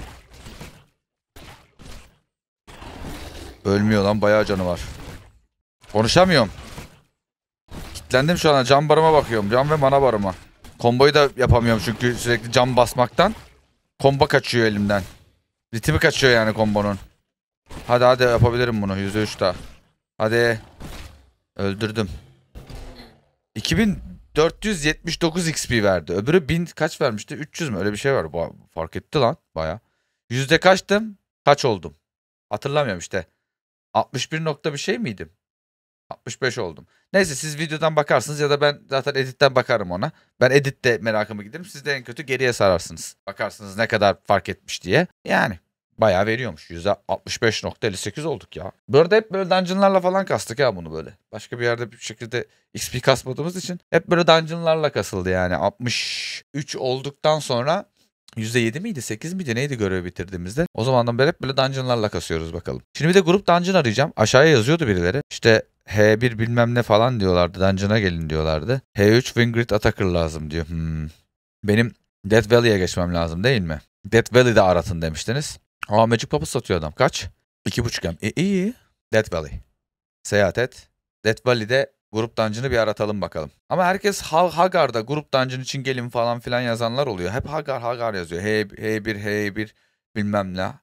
Speaker 1: Ölmüyor lan bayağı canı var. Konuşamıyorum kilitlendim şu anda. Cam barıma bakıyorum. Cam ve mana barıma. Komboyu da yapamıyorum çünkü sürekli cam basmaktan. Komba kaçıyor elimden. Ritmi kaçıyor yani kombonun. Hadi hadi yapabilirim bunu. %3 daha. Hadi. Öldürdüm. 2479 XP verdi. Öbürü 1000 kaç vermişti? 300 mü? Öyle bir şey var. fark etti lan baya. Yüzde kaçtım? Kaç oldum? Hatırlamıyorum işte. 61 nokta bir şey miydim? 65 oldum. Neyse siz videodan bakarsınız ya da ben zaten editten bakarım ona. Ben editte merakımı giderim. Siz de en kötü geriye sararsınız. Bakarsınız ne kadar fark etmiş diye. Yani bayağı veriyormuş. %65.58 olduk ya. Bu arada hep böyle dungeonlarla falan kastık ya bunu böyle. Başka bir yerde bir şekilde XP kasmadığımız için hep böyle dungeonlarla kasıldı yani. 63 olduktan sonra %7 miydi 8 miydi neydi görevi bitirdiğimizde. O zamandan beri hep böyle dungeonlarla kasıyoruz bakalım. Şimdi bir de grup dungeon arayacağım. Aşağıya yazıyordu birileri. İşte H1 bilmem ne falan diyorlardı. Dungeon'a gelin diyorlardı. H3 Wingrid Attacker lazım diyor. Hmm. Benim Death Valley'e geçmem lazım değil mi? Death Valley'de aratın demiştiniz. Aa Magic Puppet satıyor adam. Kaç? 2.5M. E, iyi. Death Valley. Seyahat et. Death Valley'de Grup dancını bir aratalım bakalım. Ama herkes Hagar'da grup dancın için gelin falan filan yazanlar oluyor. Hep Hagar Hagar yazıyor. Hey, hey bir hey bir bilmem ne.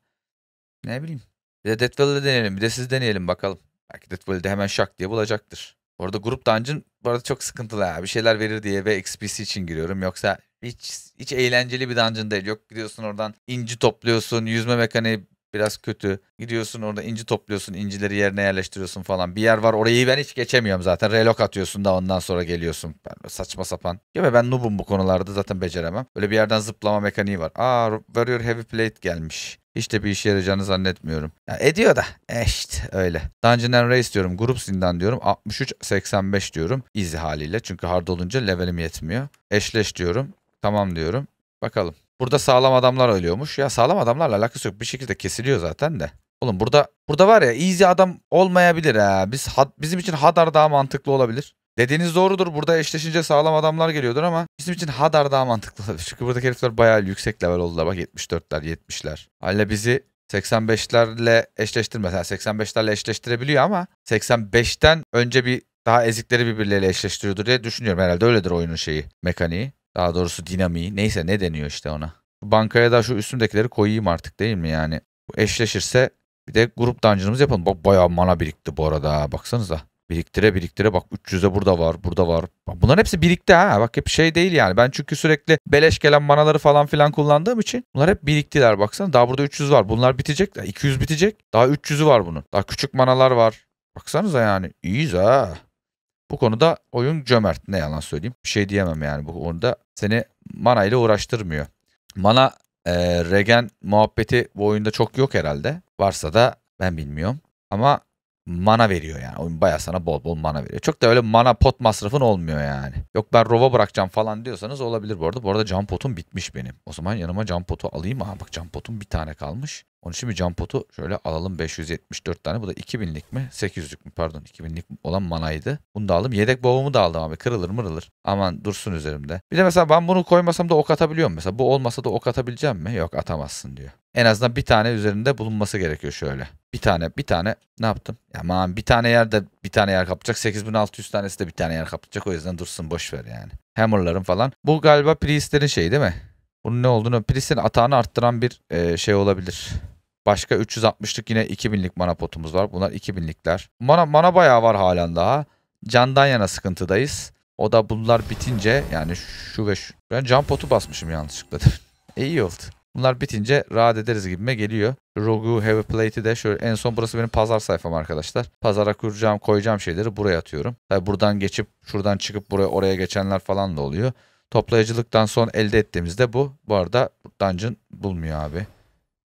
Speaker 1: Ne bileyim. Bir de Death Valley'de deneyelim. Bir de siz deneyelim bakalım. Belki Death hemen şak diye bulacaktır. Orada grup dungeon bu arada çok sıkıntılı ya. Bir şeyler verir diye ve XP'si için giriyorum. Yoksa hiç hiç eğlenceli bir dungeon değil. Yok gidiyorsun oradan inci topluyorsun. Yüzme mekaniği biraz kötü. Gidiyorsun orada inci topluyorsun, incileri yerine yerleştiriyorsun falan. Bir yer var orayı ben hiç geçemiyorum zaten. Relok atıyorsun da ondan sonra geliyorsun. Ben saçma sapan. Ya ben noobum bu konularda zaten beceremem. Böyle bir yerden zıplama mekaniği var. Aa Warrior Heavy Plate gelmiş. Hiç de bir işe yarayacağını zannetmiyorum. Ya ediyor da. E işte öyle. Dungeon and Race diyorum. Grup zindan diyorum. 63-85 diyorum. Easy haliyle. Çünkü hard olunca levelim yetmiyor. Eşleş diyorum. Tamam diyorum. Bakalım. Burada sağlam adamlar ölüyormuş. Ya sağlam adamlarla alakası yok. Bir şekilde kesiliyor zaten de. Oğlum burada burada var ya easy adam olmayabilir ha. Biz bizim için Hadar daha mantıklı olabilir. Dediğiniz doğrudur. Burada eşleşince sağlam adamlar geliyordur ama bizim için Hadar daha mantıklı olabilir. Çünkü buradaki herifler bayağı yüksek level oldular. Bak 74'ler, 70'ler. Halle bizi 85'lerle eşleştirmez. Yani 85'lerle eşleştirebiliyor ama 85'ten önce bir daha ezikleri birbirleriyle eşleştiriyordur diye düşünüyorum. Herhalde öyledir oyunun şeyi, mekaniği. Daha doğrusu dinamiği. Neyse ne deniyor işte ona. Bankaya da şu üstümdekileri koyayım artık değil mi yani? Eşleşirse bir de grup dungeon'ımızı yapalım. Bak bayağı mana birikti bu arada. Baksanıza. Biriktire biriktire bak 300'e burada var burada var. Bunların hepsi birikti ha bak hep şey değil yani. Ben çünkü sürekli beleş gelen manaları falan filan kullandığım için bunlar hep biriktiler baksana. Daha burada 300 var bunlar bitecek 200 bitecek. Daha 300'ü var bunun. Daha küçük manalar var. Baksanıza yani iyiyiz ha. Bu konuda oyun cömert ne yalan söyleyeyim. Bir şey diyemem yani bu konuda seni mana ile uğraştırmıyor. Mana e, regen muhabbeti bu oyunda çok yok herhalde. Varsa da ben bilmiyorum. Ama mana veriyor yani. Oyun baya sana bol bol mana veriyor. Çok da öyle mana pot masrafın olmuyor yani. Yok ben rova bırakacağım falan diyorsanız olabilir bu arada. Bu arada cam potum bitmiş benim. O zaman yanıma cam potu alayım. Aa bak cam potum bir tane kalmış. Onun için bir jump potu şöyle alalım 574 tane. Bu da 2000'lik mi? 800'lük mü? Pardon 2000'lik olan manaydı. Bunu da aldım. Yedek boğumu da aldım abi. Kırılır mırılır. Aman dursun üzerimde. Bir de mesela ben bunu koymasam da ok atabiliyorum. Mesela bu olmasa da ok atabileceğim mi? Yok atamazsın diyor. En azından bir tane üzerinde bulunması gerekiyor şöyle. Bir tane bir tane ne yaptım? Ya aman bir tane yerde bir tane yer kapacak. 8600 tanesi de bir tane yer kapacak. O yüzden dursun boş ver yani. Hammer'ların falan. Bu galiba priestlerin şeyi değil mi? Bunun ne olduğunu, priestlerin atağını arttıran bir e, şey olabilir. Başka 360'lık yine 2000'lik mana potumuz var. Bunlar 2000'likler. Mana, mana bayağı var halen daha. Candan yana sıkıntıdayız. O da bunlar bitince yani şu ve şu. Ben can potu basmışım yanlışlıkla. <laughs> İyi oldu. Bunlar bitince rahat ederiz gibime geliyor. Rogue Heavy Plate'i de şöyle en son burası benim pazar sayfam arkadaşlar. Pazara kuracağım koyacağım şeyleri buraya atıyorum. Tabii buradan geçip şuradan çıkıp buraya oraya geçenler falan da oluyor. Toplayıcılıktan son elde ettiğimizde bu. Bu arada dungeon bulmuyor abi.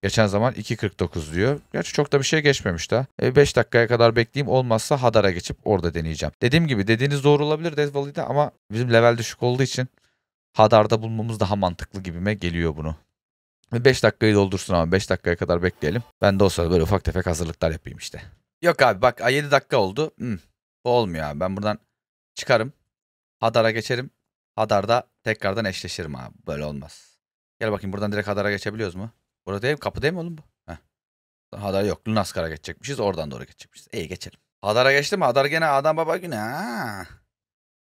Speaker 1: Geçen zaman 2.49 diyor. Gerçi çok da bir şey geçmemiş de. E, 5 dakikaya kadar bekleyeyim olmazsa Hadar'a geçip orada deneyeceğim. Dediğim gibi dediğiniz doğru olabilir Death Valley'de ama bizim level düşük olduğu için Hadar'da bulmamız daha mantıklı gibime geliyor bunu. 5 e, dakikayı doldursun ama 5 dakikaya kadar bekleyelim. Ben de o sırada böyle ufak tefek hazırlıklar yapayım işte. Yok abi bak 7 dakika oldu. Hmm, bu olmuyor abi. Ben buradan çıkarım. Hadar'a geçerim. Hadar'da tekrardan eşleşirim abi. Böyle olmaz. Gel bakayım buradan direkt Hadar'a geçebiliyoruz mu? Burada değil, kapı değil mi oğlum bu? Heh. Hadar yok. Lunaskar'a geçecekmişiz. Oradan doğru geçecekmişiz. İyi geçelim. Hadar'a geçtim. Hadar gene adam baba günü. Ha.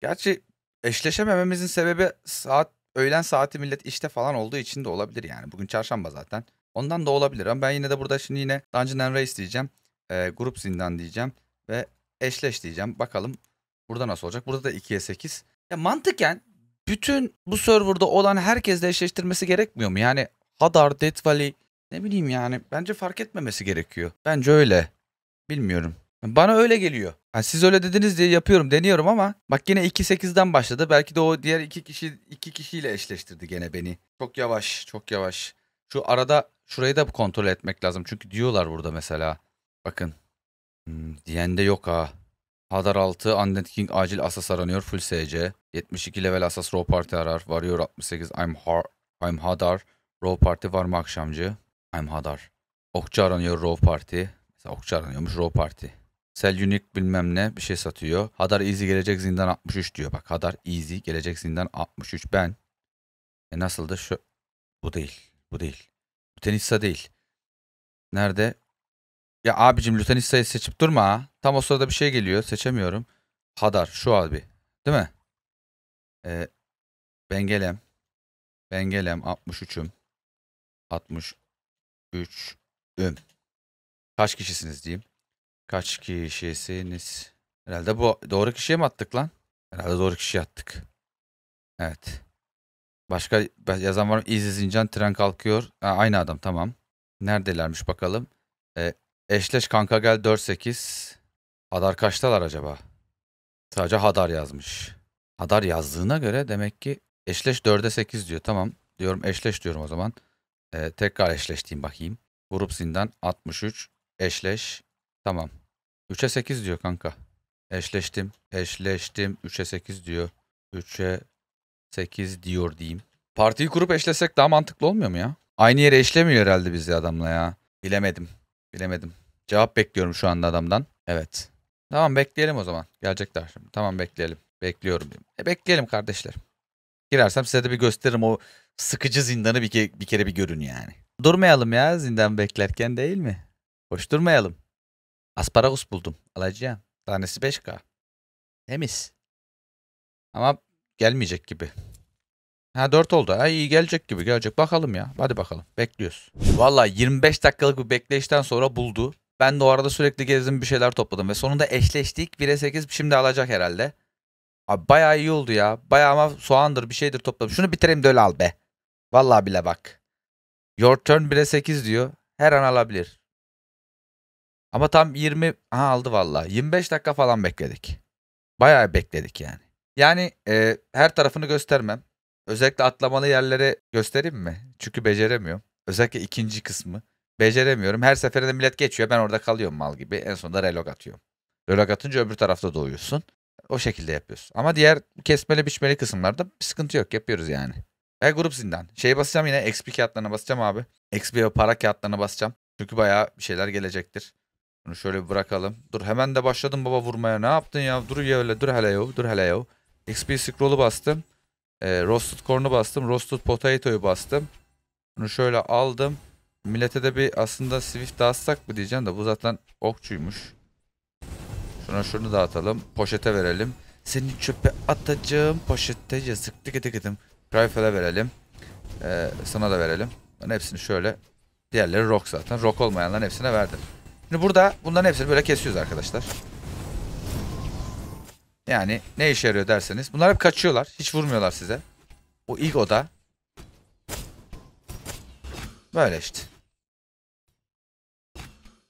Speaker 1: Gerçi eşleşemememizin sebebi saat öğlen saati millet işte falan olduğu için de olabilir yani. Bugün çarşamba zaten. Ondan da olabilir ama ben yine de burada şimdi yine Dungeon and Race diyeceğim. E, grup zindan diyeceğim. Ve eşleş diyeceğim. Bakalım burada nasıl olacak. Burada da 2'ye 8. Ya mantıken bütün bu serverda olan herkesle eşleştirmesi gerekmiyor mu? Yani Hadar, Death Valley ne bileyim yani bence fark etmemesi gerekiyor. Bence öyle. Bilmiyorum. Bana öyle geliyor. Yani siz öyle dediniz diye yapıyorum, deniyorum ama bak yine 2.8'den başladı. Belki de o diğer iki kişi iki kişiyle eşleştirdi gene beni. Çok yavaş, çok yavaş. Şu arada şurayı da kontrol etmek lazım. Çünkü diyorlar burada mesela. Bakın. Hmm, diyen de yok ha. Hadar 6, Undead King acil asas aranıyor. Full SC. 72 level asas raw party arar. Varıyor 68. I'm, har I'm Hadar. Row Parti var mı akşamcı? I'm Hadar. Okçu aranıyor Rov Parti. Mesela okçu aranıyormuş Rov Parti. Sel Unique bilmem ne bir şey satıyor. Hadar Easy gelecek zindan 63 diyor. Bak Hadar Easy gelecek zindan 63. Ben e nasıl da şu bu değil. Bu değil. Lutenissa değil. Nerede? Ya abicim Lutenissa'yı seçip durma ha. Tam o sırada bir şey geliyor. Seçemiyorum. Hadar şu abi. Değil mi? Ee, Bengelem. Bengelem 63'üm. 63 üm. Kaç kişisiniz diyeyim. Kaç kişisiniz? Herhalde bu doğru kişiye mi attık lan? Herhalde doğru kişiye attık. Evet. Başka yazan var mı? İzli Zincan tren kalkıyor. Ha, aynı adam tamam. Neredelermiş bakalım. Ee, eşleş kanka gel 48 8 Hadar kaçtalar acaba? Sadece Hadar yazmış. Hadar yazdığına göre demek ki eşleş 4'e 8 diyor. Tamam diyorum eşleş diyorum o zaman. Ee, tekrar eşleştiğim bakayım. Grup zindan 63. Eşleş. Tamam. 3'e 8 diyor kanka. Eşleştim. Eşleştim. 3'e 8 diyor. 3'e 8 diyor diyeyim. Partiyi kurup eşlesek daha mantıklı olmuyor mu ya? Aynı yere eşlemiyor herhalde bizi adamla ya. Bilemedim. Bilemedim. Cevap bekliyorum şu anda adamdan. Evet. Tamam bekleyelim o zaman. Gelecekler şimdi. Tamam bekleyelim. Bekliyorum. E bekleyelim kardeşlerim. Girersem size de bir gösteririm o sıkıcı zindanı bir, ke- bir kere bir görün yani. Durmayalım ya zindan beklerken değil mi? Boş durmayalım. Asparagus buldum. Alacağım. Tanesi 5K. Temiz. Ama gelmeyecek gibi. Ha 4 oldu. Ha iyi gelecek gibi gelecek. Bakalım ya. Hadi bakalım. Bekliyoruz. Valla 25 dakikalık bir bekleyişten sonra buldu. Ben de o arada sürekli gezdim bir şeyler topladım. Ve sonunda eşleştik. 1'e 8 şimdi alacak herhalde. Abi bayağı iyi oldu ya. Bayağı ama soğandır bir şeydir topladım. Şunu bitireyim de öyle al be. Vallahi bile bak. Your turn 1'e 8 diyor. Her an alabilir. Ama tam 20 ha aldı vallahi. 25 dakika falan bekledik. Bayağı bekledik yani. Yani e, her tarafını göstermem. Özellikle atlamalı yerlere göstereyim mi? Çünkü beceremiyorum. Özellikle ikinci kısmı. Beceremiyorum. Her seferinde millet geçiyor. Ben orada kalıyorum mal gibi. En sonunda relog atıyorum. Relog atınca öbür tarafta doğuyorsun. O şekilde yapıyoruz. Ama diğer kesmeli biçmeli kısımlarda bir sıkıntı yok. Yapıyoruz yani. E grup zindan. Şey basacağım yine XP kağıtlarına basacağım abi. XP ve para kağıtlarına basacağım. Çünkü bayağı bir şeyler gelecektir. Bunu şöyle bırakalım. Dur hemen de başladım baba vurmaya. Ne yaptın ya? Dur ya öyle. Dur hele yo. Dur hele yo. XP scroll'u bastım. E, roasted corn'u bastım. Roasted potato'yu bastım. Bunu şöyle aldım. Millete de bir aslında Swift dağıtsak mı diyeceğim de bu zaten okçuymuş. Şuna şunu dağıtalım. Poşete verelim. Seni çöpe atacağım poşete yazık tıkı tıkıdım. Rifle'e verelim. Ee, sana da verelim. Bunların hepsini şöyle. Diğerleri rock zaten. Rock olmayanların hepsine verdim. Şimdi burada bunların hepsini böyle kesiyoruz arkadaşlar. Yani ne işe yarıyor derseniz. Bunlar hep kaçıyorlar. Hiç vurmuyorlar size. Bu ilk oda. Böyle işte.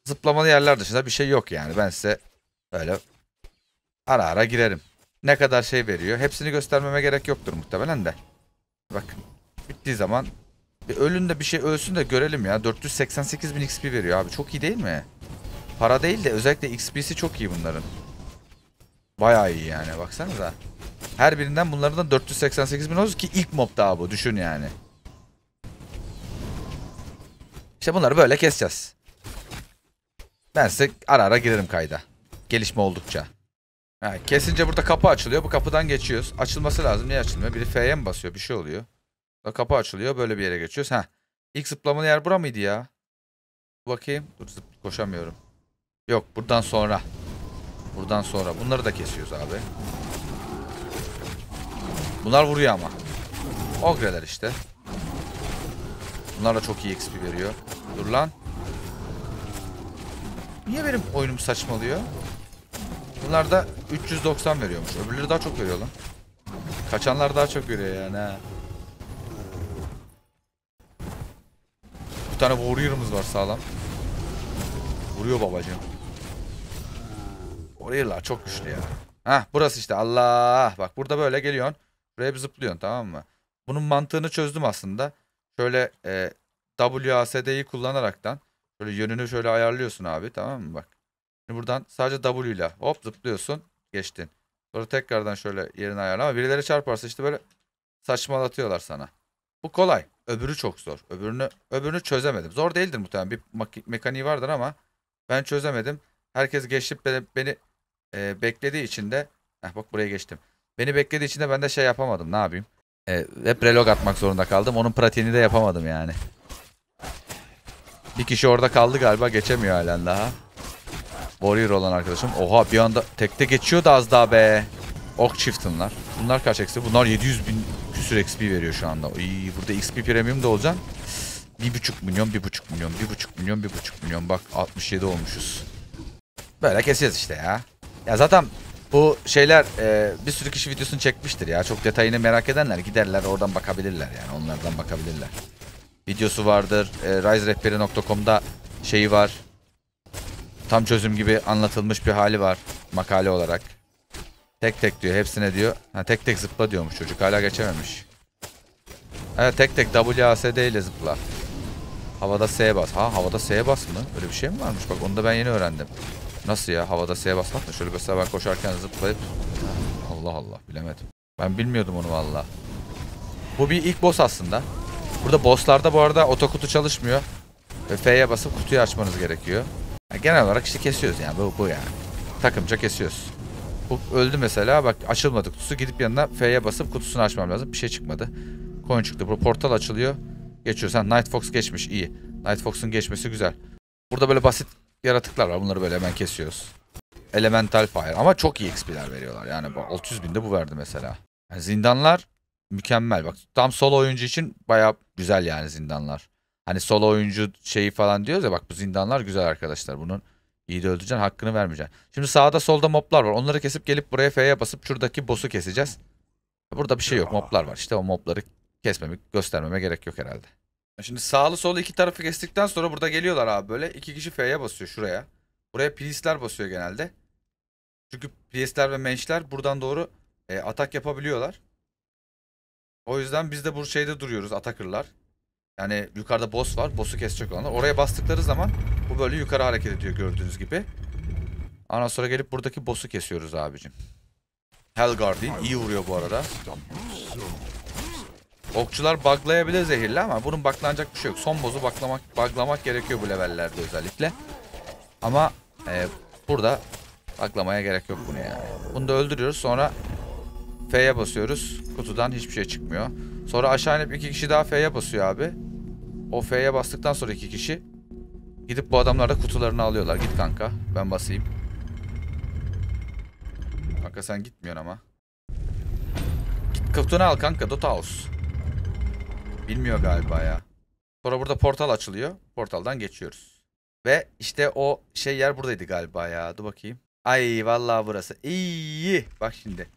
Speaker 1: Zıplamalı yerler dışında bir şey yok yani. Ben size böyle ara ara girerim. Ne kadar şey veriyor. Hepsini göstermeme gerek yoktur muhtemelen de. Bak bittiği zaman bir ölün de bir şey ölsün de görelim ya. 488 bin XP veriyor abi. Çok iyi değil mi? Para değil de özellikle XP'si çok iyi bunların. Bayağı iyi yani baksanıza. Her birinden bunlardan 488 bin olsun ki ilk mob daha bu. Düşün yani. İşte bunları böyle keseceğiz. Ben size ara ara girerim kayda. Gelişme oldukça. Ha, kesince burada kapı açılıyor. Bu kapıdan geçiyoruz. Açılması lazım. Niye açılmıyor? Biri F'ye mi basıyor? Bir şey oluyor. Burada kapı açılıyor. Böyle bir yere geçiyoruz. Heh. İlk zıplamalı yer bura mıydı ya? Bakayım. Dur zıp koşamıyorum. Yok buradan sonra. Buradan sonra. Bunları da kesiyoruz abi. Bunlar vuruyor ama. Ogreler işte. Bunlar da çok iyi XP veriyor. Dur lan. Niye benim oyunum saçmalıyor? Bunlar da 390 veriyormuş. Öbürleri daha çok veriyor lan. Kaçanlar daha çok veriyor yani ha. Bir tane warrior'ımız var sağlam. Vuruyor babacığım. Warrior'lar çok güçlü ya. Hah burası işte Allah. Bak burada böyle geliyorsun. Buraya bir zıplıyorsun tamam mı? Bunun mantığını çözdüm aslında. Şöyle e, WASD'yi kullanaraktan böyle yönünü şöyle ayarlıyorsun abi tamam mı bak. Şimdi buradan sadece W ile hop zıplıyorsun geçtin. Sonra tekrardan şöyle yerini ayarla ama birileri çarparsa işte böyle saçmalatıyorlar sana. Bu kolay. Öbürü çok zor. Öbürünü öbürünü çözemedim. Zor değildir muhtemelen. Bir mekaniği vardır ama ben çözemedim. Herkes geçip beni, beni e, beklediği için de heh, bak buraya geçtim. Beni beklediği için de ben de şey yapamadım. Ne yapayım? E, hep relog atmak zorunda kaldım. Onun pratiğini de yapamadım yani. Bir kişi orada kaldı galiba. Geçemiyor halen daha. Warrior olan arkadaşım. Oha bir anda tekte da az daha be. ok çiftinler, Bunlar kaç XP? Bunlar 700 bin küsür XP veriyor şu anda. İyi burada XP premium da olacak. 1,5 milyon, 1,5 milyon, 1,5 milyon, 1,5 milyon. Bak 67 olmuşuz. Böyle keseceğiz işte ya. Ya zaten bu şeyler e, bir sürü kişi videosunu çekmiştir ya. Çok detayını merak edenler giderler oradan bakabilirler yani. Onlardan bakabilirler. Videosu vardır. E, RiseRehberi.com'da şeyi var tam çözüm gibi anlatılmış bir hali var makale olarak. Tek tek diyor hepsine diyor. Ha, tek tek zıpla diyormuş çocuk hala geçememiş. Ha, tek tek WASD ile zıpla. Havada S bas. Ha havada S bas mı? Öyle bir şey mi varmış? Bak onu da ben yeni öğrendim. Nasıl ya havada S basmak mı? Şöyle mesela ben koşarken zıplayıp. Allah Allah bilemedim. Ben bilmiyordum onu valla. Bu bir ilk boss aslında. Burada bosslarda bu arada otokutu çalışmıyor. F'ye basıp kutuyu açmanız gerekiyor genel olarak işte kesiyoruz yani bu, bu yani. Takımca kesiyoruz. Bu öldü mesela bak açılmadı kutusu. Gidip yanına F'ye basıp kutusunu açmam lazım. Bir şey çıkmadı. Coin çıktı. Bu portal açılıyor. Geçiyor. Sen Night Fox geçmiş iyi. Night Fox'un geçmesi güzel. Burada böyle basit yaratıklar var. Bunları böyle hemen kesiyoruz. Elemental Fire. Ama çok iyi XP'ler veriyorlar. Yani 600 bin de bu verdi mesela. Yani zindanlar mükemmel. Bak tam solo oyuncu için baya güzel yani zindanlar. Hani solo oyuncu şeyi falan diyoruz ya bak bu zindanlar güzel arkadaşlar. Bunun iyi de öldüreceksin hakkını vermeyeceksin. Şimdi sağda solda moblar var. Onları kesip gelip buraya F'ye basıp şuradaki boss'u keseceğiz. Burada bir şey yok moblar var. İşte o mobları kesmemi göstermeme gerek yok herhalde. Şimdi sağlı solu iki tarafı kestikten sonra burada geliyorlar abi böyle. iki kişi F'ye basıyor şuraya. Buraya priestler basıyor genelde. Çünkü priestler ve mençler buradan doğru e, atak yapabiliyorlar. O yüzden biz de bu şeyde duruyoruz atakırlar. Yani yukarıda boss var. Boss'u kesecek olanlar. Oraya bastıkları zaman bu böyle yukarı hareket ediyor gördüğünüz gibi. Ondan sonra gelip buradaki boss'u kesiyoruz abicim. Hellguardian iyi vuruyor bu arada. Okçular buglayabilir zehirli ama bunun buglanacak bir şey yok. Son bossu baklamak, buglamak gerekiyor bu levellerde özellikle. Ama e, burada buglamaya gerek yok bunu yani. Bunu da öldürüyoruz sonra F'ye basıyoruz. Kutudan hiçbir şey çıkmıyor. Sonra aşağı inip iki kişi daha F'ye basıyor abi. O F'ye bastıktan sonra iki kişi gidip bu adamlarda kutularını alıyorlar. Git kanka. Ben basayım. Kanka sen gitmiyorsun ama. Git kutunu al kanka. Dota House. Bilmiyor galiba ya. Sonra burada portal açılıyor. Portaldan geçiyoruz. Ve işte o şey yer buradaydı galiba ya. Dur bakayım. Ay vallahi burası. İyi. Bak şimdi.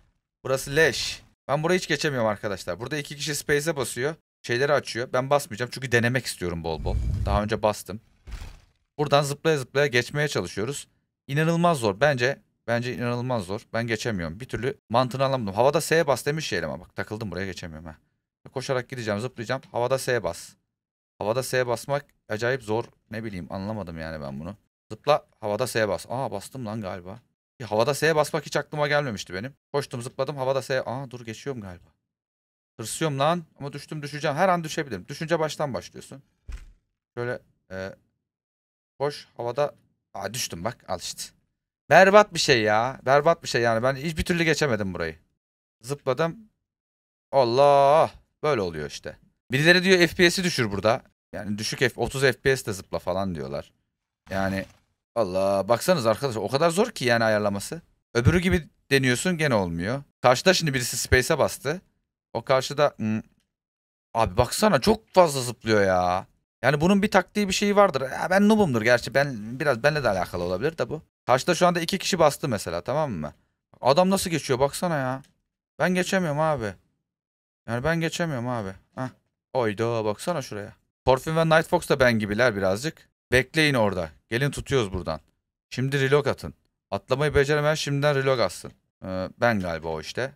Speaker 1: Burası leş. Ben burayı hiç geçemiyorum arkadaşlar. Burada iki kişi space'e basıyor şeyleri açıyor. Ben basmayacağım çünkü denemek istiyorum bol bol. Daha önce bastım. Buradan zıplaya zıplaya geçmeye çalışıyoruz. İnanılmaz zor. Bence bence inanılmaz zor. Ben geçemiyorum. Bir türlü mantığını anlamadım. Havada S'ye bas demiş ya şey ama Bak takıldım buraya geçemiyorum ha. Koşarak gideceğim zıplayacağım. Havada S'ye bas. Havada S'ye basmak acayip zor. Ne bileyim anlamadım yani ben bunu. Zıpla havada S'ye bas. Aa bastım lan galiba. Ya, havada S'ye basmak hiç aklıma gelmemişti benim. Koştum zıpladım havada S'ye. Aa dur geçiyorum galiba. Hırsıyorum lan. Ama düştüm düşeceğim. Her an düşebilirim. Düşünce baştan başlıyorsun. Şöyle e, boş havada. Aa, düştüm bak al işte. Berbat bir şey ya. Berbat bir şey yani. Ben hiçbir türlü geçemedim burayı. Zıpladım. Allah. Böyle oluyor işte. Birileri diyor FPS'i düşür burada. Yani düşük F 30 FPS de zıpla falan diyorlar. Yani Allah baksanız arkadaşlar o kadar zor ki yani ayarlaması. Öbürü gibi deniyorsun gene olmuyor. Karşıda şimdi birisi space'e bastı. O karşıda... Hmm. Abi baksana çok fazla zıplıyor ya. Yani bunun bir taktiği bir şeyi vardır. Ya ben noob'umdur gerçi. Ben biraz benle de alakalı olabilir de bu. Karşıda şu anda iki kişi bastı mesela tamam mı? Adam nasıl geçiyor baksana ya. Ben geçemiyorum abi. Yani ben geçemiyorum abi. Heh. oydu baksana şuraya. Porfin ve Night Fox da ben gibiler birazcık. Bekleyin orada. Gelin tutuyoruz buradan. Şimdi reload atın. Atlamayı beceremeyen şimdiden reload atsın. Ee, ben galiba o işte.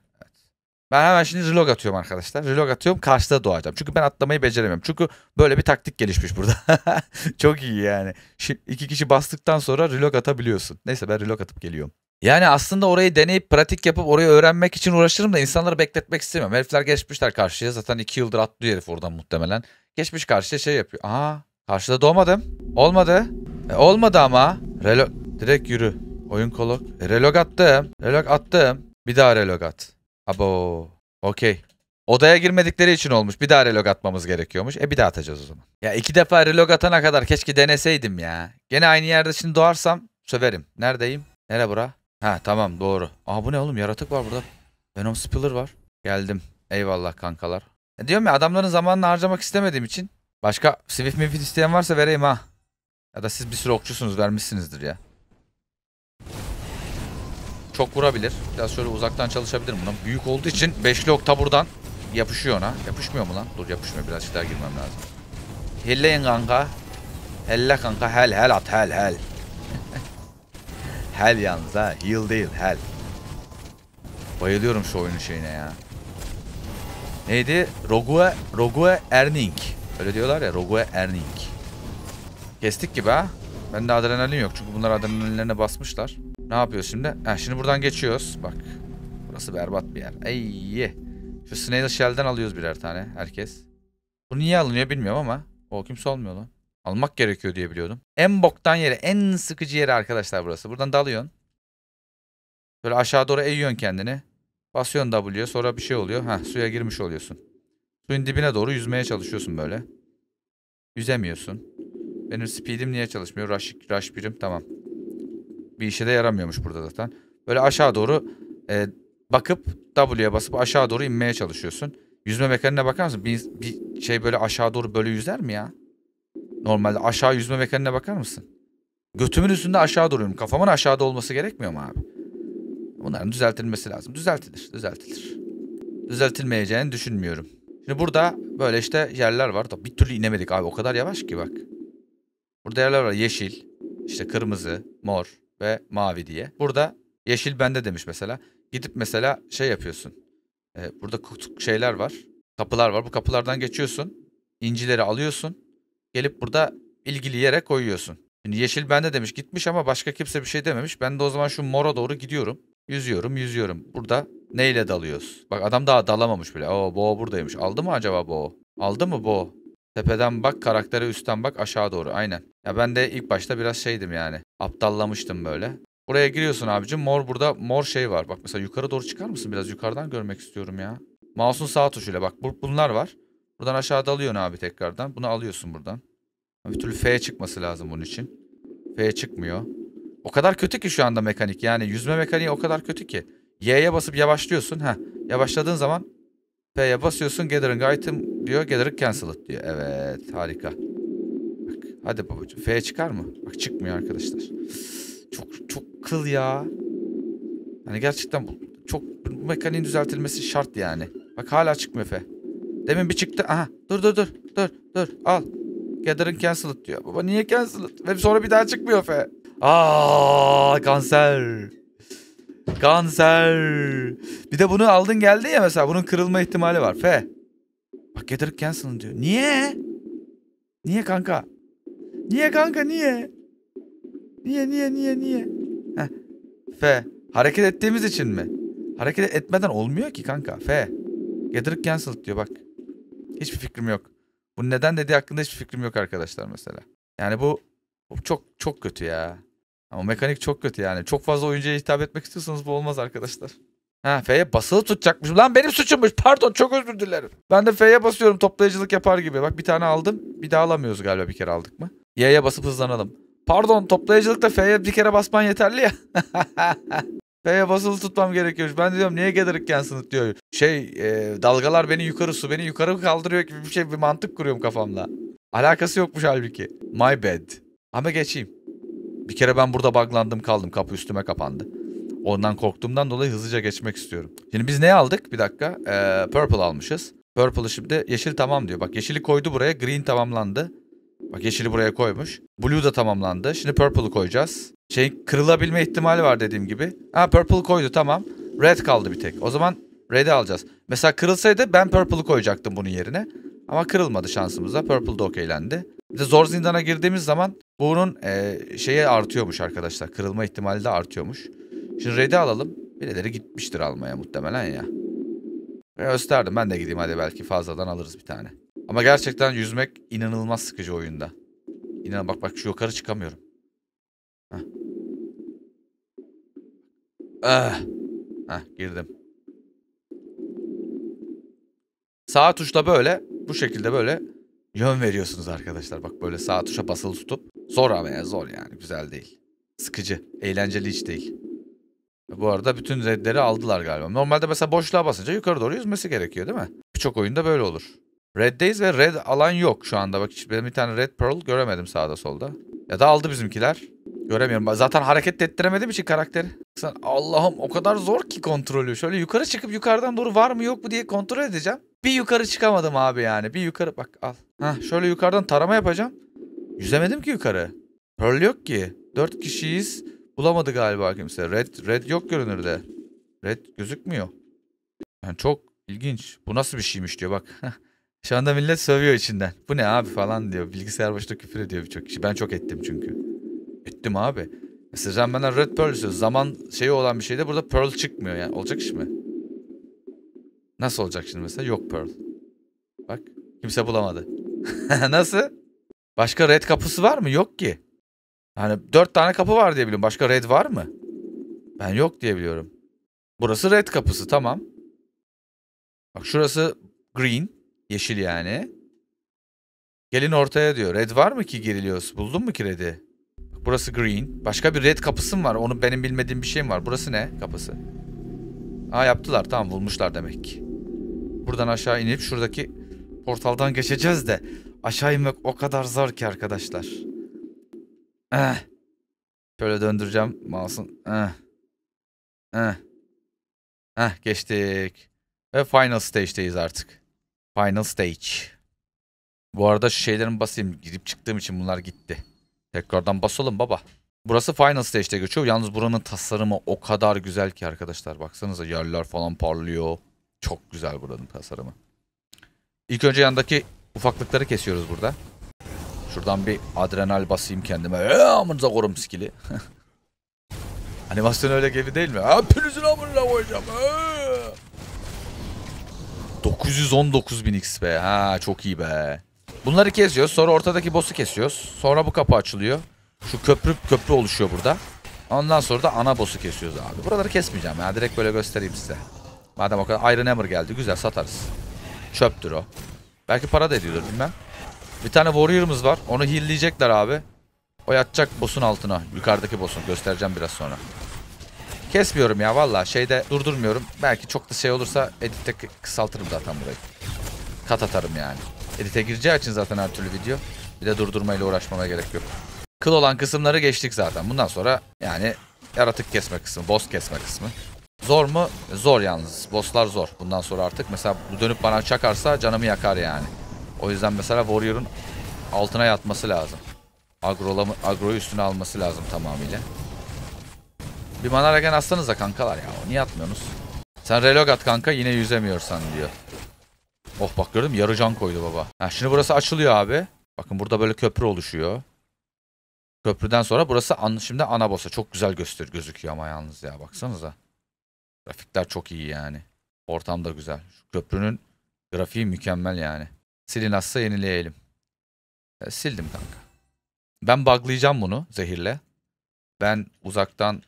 Speaker 1: Ben hemen şimdi relog atıyorum arkadaşlar. Relog atıyorum karşıda doğacağım. Çünkü ben atlamayı beceremiyorum. Çünkü böyle bir taktik gelişmiş burada. <laughs> Çok iyi yani. Şimdi iki kişi bastıktan sonra relog atabiliyorsun. Neyse ben relog atıp geliyorum. Yani aslında orayı deneyip pratik yapıp orayı öğrenmek için uğraşırım da insanları bekletmek istemiyorum. Herifler geçmişler karşıya. Zaten iki yıldır atlıyor herif oradan muhtemelen. Geçmiş karşıya şey yapıyor. Aa karşıda doğmadım. Olmadı. E, olmadı ama. Relog. Direkt yürü. Oyun kolok. E, relog attım. Relog attım. Bir daha relog at. Abo. Okey. Odaya girmedikleri için olmuş. Bir daha relog atmamız gerekiyormuş. E bir daha atacağız o zaman. Ya iki defa relog atana kadar keşke deneseydim ya. Gene aynı yerde şimdi doğarsam söverim. Neredeyim? Nere bura? Ha tamam doğru. Aa bu ne oğlum yaratık var burada. Venom Spiller var. Geldim. Eyvallah kankalar. E, diyorum ya adamların zamanını harcamak istemediğim için. Başka Swift Mifit isteyen varsa vereyim ha. Ya da siz bir sürü okçusunuz vermişsinizdir ya çok vurabilir. Biraz şöyle uzaktan çalışabilirim buna. Büyük olduğu için 5'li okta buradan yapışıyor ona. Yapışmıyor mu lan? Dur yapışmıyor. Biraz daha girmem lazım. Helleyin kanka. Helle kanka. Hel hel at. Hel hel. <laughs> hel yalnız ha. Heal değil. Hel. Bayılıyorum şu oyunun şeyine ya. Neydi? Rogue, Rogue Erning. Öyle diyorlar ya. Rogue Erning. Kestik gibi ha. Bende adrenalin yok. Çünkü bunlar adrenalinlerine basmışlar. Ne yapıyor şimdi? Ha, şimdi buradan geçiyoruz. Bak. Burası berbat bir yer. Ey. Şu Snail Shell'den alıyoruz birer tane. Herkes. Bu niye alınıyor bilmiyorum ama. O kimse olmuyor lan. Almak gerekiyor diye biliyordum. En boktan yeri, en sıkıcı yeri arkadaşlar burası. Buradan dalıyorsun. Böyle aşağı doğru eğiyorsun kendini. Basıyorsun W'ye sonra bir şey oluyor. Ha suya girmiş oluyorsun. Suyun dibine doğru yüzmeye çalışıyorsun böyle. Yüzemiyorsun. Benim speedim niye çalışmıyor? Rush, rush birim tamam. Bir işe de yaramıyormuş burada zaten. Böyle aşağı doğru e, bakıp W'ye basıp aşağı doğru inmeye çalışıyorsun. Yüzme mekanine bakar mısın? Bir, bir şey böyle aşağı doğru böyle yüzer mi ya? Normalde aşağı yüzme mekanine bakar mısın? Götümün üstünde aşağı duruyorum. Kafamın aşağıda olması gerekmiyor mu abi? Bunların düzeltilmesi lazım. Düzeltilir, düzeltilir. Düzeltilmeyeceğini düşünmüyorum. Şimdi burada böyle işte yerler var. da Bir türlü inemedik abi. O kadar yavaş ki bak. Burada yerler var. Yeşil, işte kırmızı, mor ve mavi diye. Burada yeşil bende demiş mesela. Gidip mesela şey yapıyorsun. E, burada şeyler var. Kapılar var. Bu kapılardan geçiyorsun. İncileri alıyorsun. Gelip burada ilgili yere koyuyorsun. Şimdi yeşil bende demiş gitmiş ama başka kimse bir şey dememiş. Ben de o zaman şu mora doğru gidiyorum. Yüzüyorum yüzüyorum. Burada neyle dalıyoruz? Bak adam daha dalamamış bile. Oo bo buradaymış. Aldı mı acaba bo? Aldı mı bo? Tepeden bak karaktere üstten bak aşağı doğru aynen. Ya ben de ilk başta biraz şeydim yani. Aptallamıştım böyle. Buraya giriyorsun abicim. Mor burada mor şey var. Bak mesela yukarı doğru çıkar mısın? Biraz yukarıdan görmek istiyorum ya. Mouse'un sağ tuşuyla bak. bunlar var. Buradan aşağı dalıyorsun abi tekrardan. Bunu alıyorsun buradan. Bir türlü F çıkması lazım bunun için. F çıkmıyor. O kadar kötü ki şu anda mekanik. Yani yüzme mekaniği o kadar kötü ki. Y'ye basıp yavaşlıyorsun. Heh. Yavaşladığın zaman P'ye basıyorsun gathering item diyor gathering cancel it diyor. Evet harika. Bak, hadi babacığım F'ye çıkar mı? Bak çıkmıyor arkadaşlar. Çok çok kıl ya. Hani gerçekten bu, çok bu mekaniğin düzeltilmesi şart yani. Bak hala çıkmıyor F. Demin bir çıktı. Aha dur dur dur dur dur al. Gathering cancel it diyor. Baba niye cancel it? Ve sonra bir daha çıkmıyor F. Aa kanser. Kanser. Bir de bunu aldın geldi ya mesela. Bunun kırılma ihtimali var. F. Bak getirip cancel diyor. Niye? Niye kanka? Niye kanka niye? Niye niye niye niye? Heh. F. Hareket ettiğimiz için mi? Hareket etmeden olmuyor ki kanka. F. Gathered cancelled diyor bak. Hiçbir fikrim yok. Bu neden dediği hakkında hiçbir fikrim yok arkadaşlar mesela. Yani bu, bu çok çok kötü ya. Ama mekanik çok kötü yani. Çok fazla oyuncuya hitap etmek istiyorsanız bu olmaz arkadaşlar. Ha F'ye basılı tutacakmışım. Lan benim suçummuş. Pardon çok özür dilerim. Ben de F'ye basıyorum toplayıcılık yapar gibi. Bak bir tane aldım. Bir daha alamıyoruz galiba bir kere aldık mı? Y'ye basıp hızlanalım. Pardon toplayıcılıkta F'ye bir kere basman yeterli ya. <laughs> F'ye basılı tutmam gerekiyormuş. Ben diyorum niye gelirikken sınıf diyor. Şey e, dalgalar beni yukarı su beni yukarı kaldırıyor gibi bir şey bir mantık kuruyorum kafamla Alakası yokmuş halbuki. My bad. Ama geçeyim. Bir kere ben burada buglandım kaldım. Kapı üstüme kapandı. Ondan korktuğumdan dolayı hızlıca geçmek istiyorum. Şimdi biz ne aldık? Bir dakika. Ee, purple almışız. Purple'ı şimdi yeşil tamam diyor. Bak yeşili koydu buraya. Green tamamlandı. Bak yeşili buraya koymuş. Blue da tamamlandı. Şimdi purple'ı koyacağız. Şey kırılabilme ihtimali var dediğim gibi. Ha purple koydu tamam. Red kaldı bir tek. O zaman red'i alacağız. Mesela kırılsaydı ben purple'ı koyacaktım bunun yerine. Ama kırılmadı şansımıza. Purple da okeylendi. Bir de zor zindana girdiğimiz zaman bunun e, şeye artıyormuş arkadaşlar. Kırılma ihtimali de artıyormuş. Şimdi red'i alalım. Birileri gitmiştir almaya muhtemelen ya. Ve gösterdim ben de gideyim hadi belki fazladan alırız bir tane. Ama gerçekten yüzmek inanılmaz sıkıcı oyunda. İnan bak bak şu yukarı çıkamıyorum. Heh. Ah. Heh, girdim. Sağ tuşla böyle bu şekilde böyle Yön veriyorsunuz arkadaşlar. Bak böyle sağ tuşa basılı tutup. Zor ama ya zor yani. Güzel değil. Sıkıcı. Eğlenceli hiç değil. Bu arada bütün redleri aldılar galiba. Normalde mesela boşluğa basınca yukarı doğru yüzmesi gerekiyor değil mi? Birçok oyunda böyle olur. Red'deyiz ve red alan yok şu anda. Bak hiç benim bir tane red pearl göremedim sağda solda. Ya da aldı bizimkiler. Göremiyorum. Zaten hareket de ettiremediğim için karakteri. Allah'ım o kadar zor ki kontrolü. Şöyle yukarı çıkıp yukarıdan doğru var mı yok mu diye kontrol edeceğim. Bir yukarı çıkamadım abi yani. Bir yukarı bak al. Heh, şöyle yukarıdan tarama yapacağım. Yüzemedim ki yukarı. Pearl yok ki. Dört kişiyiz. Bulamadı galiba kimse. Red, red yok görünürde. Red gözükmüyor. Yani çok ilginç. Bu nasıl bir şeymiş diyor bak. Şu anda millet sövüyor içinden. Bu ne abi falan diyor. Bilgisayar başında küfür ediyor birçok kişi. Ben çok ettim çünkü. Bittim abi. Mesela sen benden Red Pearl istiyorsun. Zaman şeyi olan bir şeyde burada Pearl çıkmıyor yani. Olacak iş mi? Nasıl olacak şimdi mesela? Yok Pearl. Bak kimse bulamadı. <laughs> Nasıl? Başka Red kapısı var mı? Yok ki. Hani dört tane kapı var diye biliyorum. Başka Red var mı? Ben yok diye biliyorum. Burası Red kapısı tamam. Bak şurası green. Yeşil yani. Gelin ortaya diyor. Red var mı ki geriliyoruz? Buldun mu ki Red'i? Burası green. Başka bir red kapısı mı var? Onu benim bilmediğim bir şeyim var? Burası ne kapısı? Aa yaptılar. Tamam bulmuşlar demek ki. Buradan aşağı inip şuradaki portaldan geçeceğiz de. Aşağı inmek o kadar zor ki arkadaşlar. Eh. Şöyle döndüreceğim mouse'un. Eh. Eh. Eh geçtik. Ve final stage'deyiz artık. Final stage. Bu arada şu şeylerin basayım. Girip çıktığım için bunlar gitti. Tekrardan basalım baba. Burası Final Stage'de geçiyor. Yalnız buranın tasarımı o kadar güzel ki arkadaşlar. Baksanıza yerler falan parlıyor. Çok güzel buranın tasarımı. İlk önce yandaki ufaklıkları kesiyoruz burada. Şuradan bir adrenal basayım kendime. Eee amınıza korum skili. <laughs> Animasyon öyle gibi değil mi? Hepinizin amına koyacağım. Eee. 919 bin XP. Ha çok iyi be. Bunları kesiyoruz. Sonra ortadaki boss'u kesiyoruz. Sonra bu kapı açılıyor. Şu köprü köprü oluşuyor burada. Ondan sonra da ana boss'u kesiyoruz abi. Buraları kesmeyeceğim ya. Direkt böyle göstereyim size. Madem o kadar Iron Hammer geldi. Güzel satarız. Çöptür o. Belki para da ediyordur bilmem. Bir tane Warrior'ımız var. Onu heal'leyecekler abi. O yatacak boss'un altına. Yukarıdaki boss'un. Göstereceğim biraz sonra. Kesmiyorum ya valla. Şeyde durdurmuyorum. Belki çok da şey olursa editte kısaltırım zaten burayı. Kat atarım yani. Edite gireceği için zaten her türlü video. Bir de durdurmayla uğraşmama gerek yok. Kıl olan kısımları geçtik zaten. Bundan sonra yani yaratık kesme kısmı, boss kesme kısmı. Zor mu? Zor yalnız. Bosslar zor. Bundan sonra artık mesela bu dönüp bana çakarsa canımı yakar yani. O yüzden mesela Warrior'un altına yatması lazım. Agrolamı agroyu üstüne alması lazım tamamıyla. Bir manaragen atsanıza kankalar ya. Niye atmıyorsunuz? Sen relog at kanka yine yüzemiyorsan diyor. Oh bak gördüm Yarı can koydu baba. Ha, şimdi burası açılıyor abi. Bakın burada böyle köprü oluşuyor. Köprüden sonra burası an, şimdi ana bossa. Çok güzel göster gözüküyor ama yalnız ya baksanıza. Grafikler çok iyi yani. Ortam da güzel. Şu köprünün grafiği mükemmel yani. Silin asla yenileyelim. E, sildim kanka. Ben buglayacağım bunu zehirle. Ben uzaktan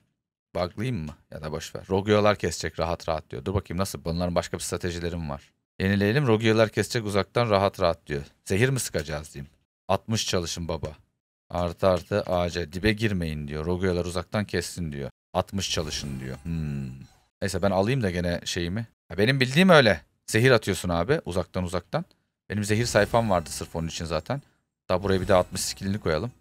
Speaker 1: buglayayım mı? Ya da boşver. Rogueo'lar kesecek rahat rahat diyor. Dur bakayım nasıl? Bunların başka bir stratejilerim var. Yenileyelim Rogiyalar kesecek uzaktan rahat rahat diyor. Zehir mi sıkacağız diyeyim. 60 çalışın baba. Artı artı AC dibe girmeyin diyor. Rogiyalar uzaktan kessin diyor. 60 çalışın diyor. Hmm. Neyse ben alayım da gene şeyimi. Ya benim bildiğim öyle. Zehir atıyorsun abi uzaktan uzaktan. Benim zehir sayfam vardı sırf onun için zaten. Daha buraya bir de 60 skillini koyalım.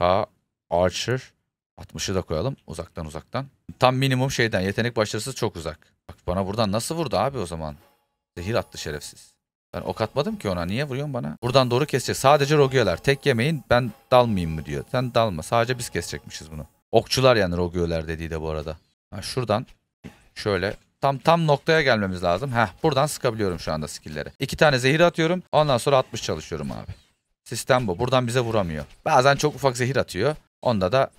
Speaker 1: K, Archer. 60'ı da koyalım uzaktan uzaktan. Tam minimum şeyden yetenek başarısız çok uzak. Bak bana buradan nasıl vurdu abi o zaman? Zehir attı şerefsiz. Ben ok atmadım ki ona. Niye vuruyorsun bana? Buradan doğru kesecek. Sadece rogue'ler. Tek yemeğin ben dalmayayım mı diyor. Sen dalma. Sadece biz kesecekmişiz bunu. Okçular yani rogue'ler dediği de bu arada. Ha, şuradan şöyle tam tam noktaya gelmemiz lazım. Heh buradan sıkabiliyorum şu anda skill'leri. İki tane zehir atıyorum. Ondan sonra 60 çalışıyorum abi. Sistem bu. Buradan bize vuramıyor. Bazen çok ufak zehir atıyor. Onda da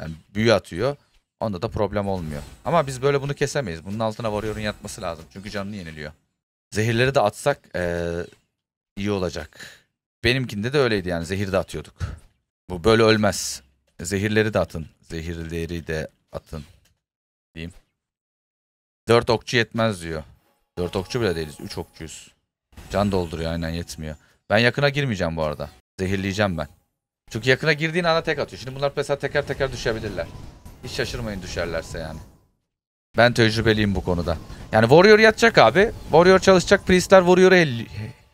Speaker 1: yani büyü atıyor. Onda da problem olmuyor. Ama biz böyle bunu kesemeyiz. Bunun altına varıyorum yatması lazım. Çünkü canını yeniliyor. Zehirleri de atsak ee, iyi olacak. Benimkinde de öyleydi yani zehir de atıyorduk. Bu böyle ölmez. Zehirleri de atın. Zehirleri de atın. Diyeyim. Dört okçu yetmez diyor. Dört okçu bile değiliz. Üç okçuyuz. Can dolduruyor aynen yetmiyor. Ben yakına girmeyeceğim bu arada. Zehirleyeceğim ben. Çünkü yakına girdiğin ana tek atıyor. Şimdi bunlar mesela teker teker düşebilirler. Hiç şaşırmayın düşerlerse yani. Ben tecrübeliyim bu konuda. Yani Warrior yatacak abi. Warrior çalışacak. Priestler Warrior'u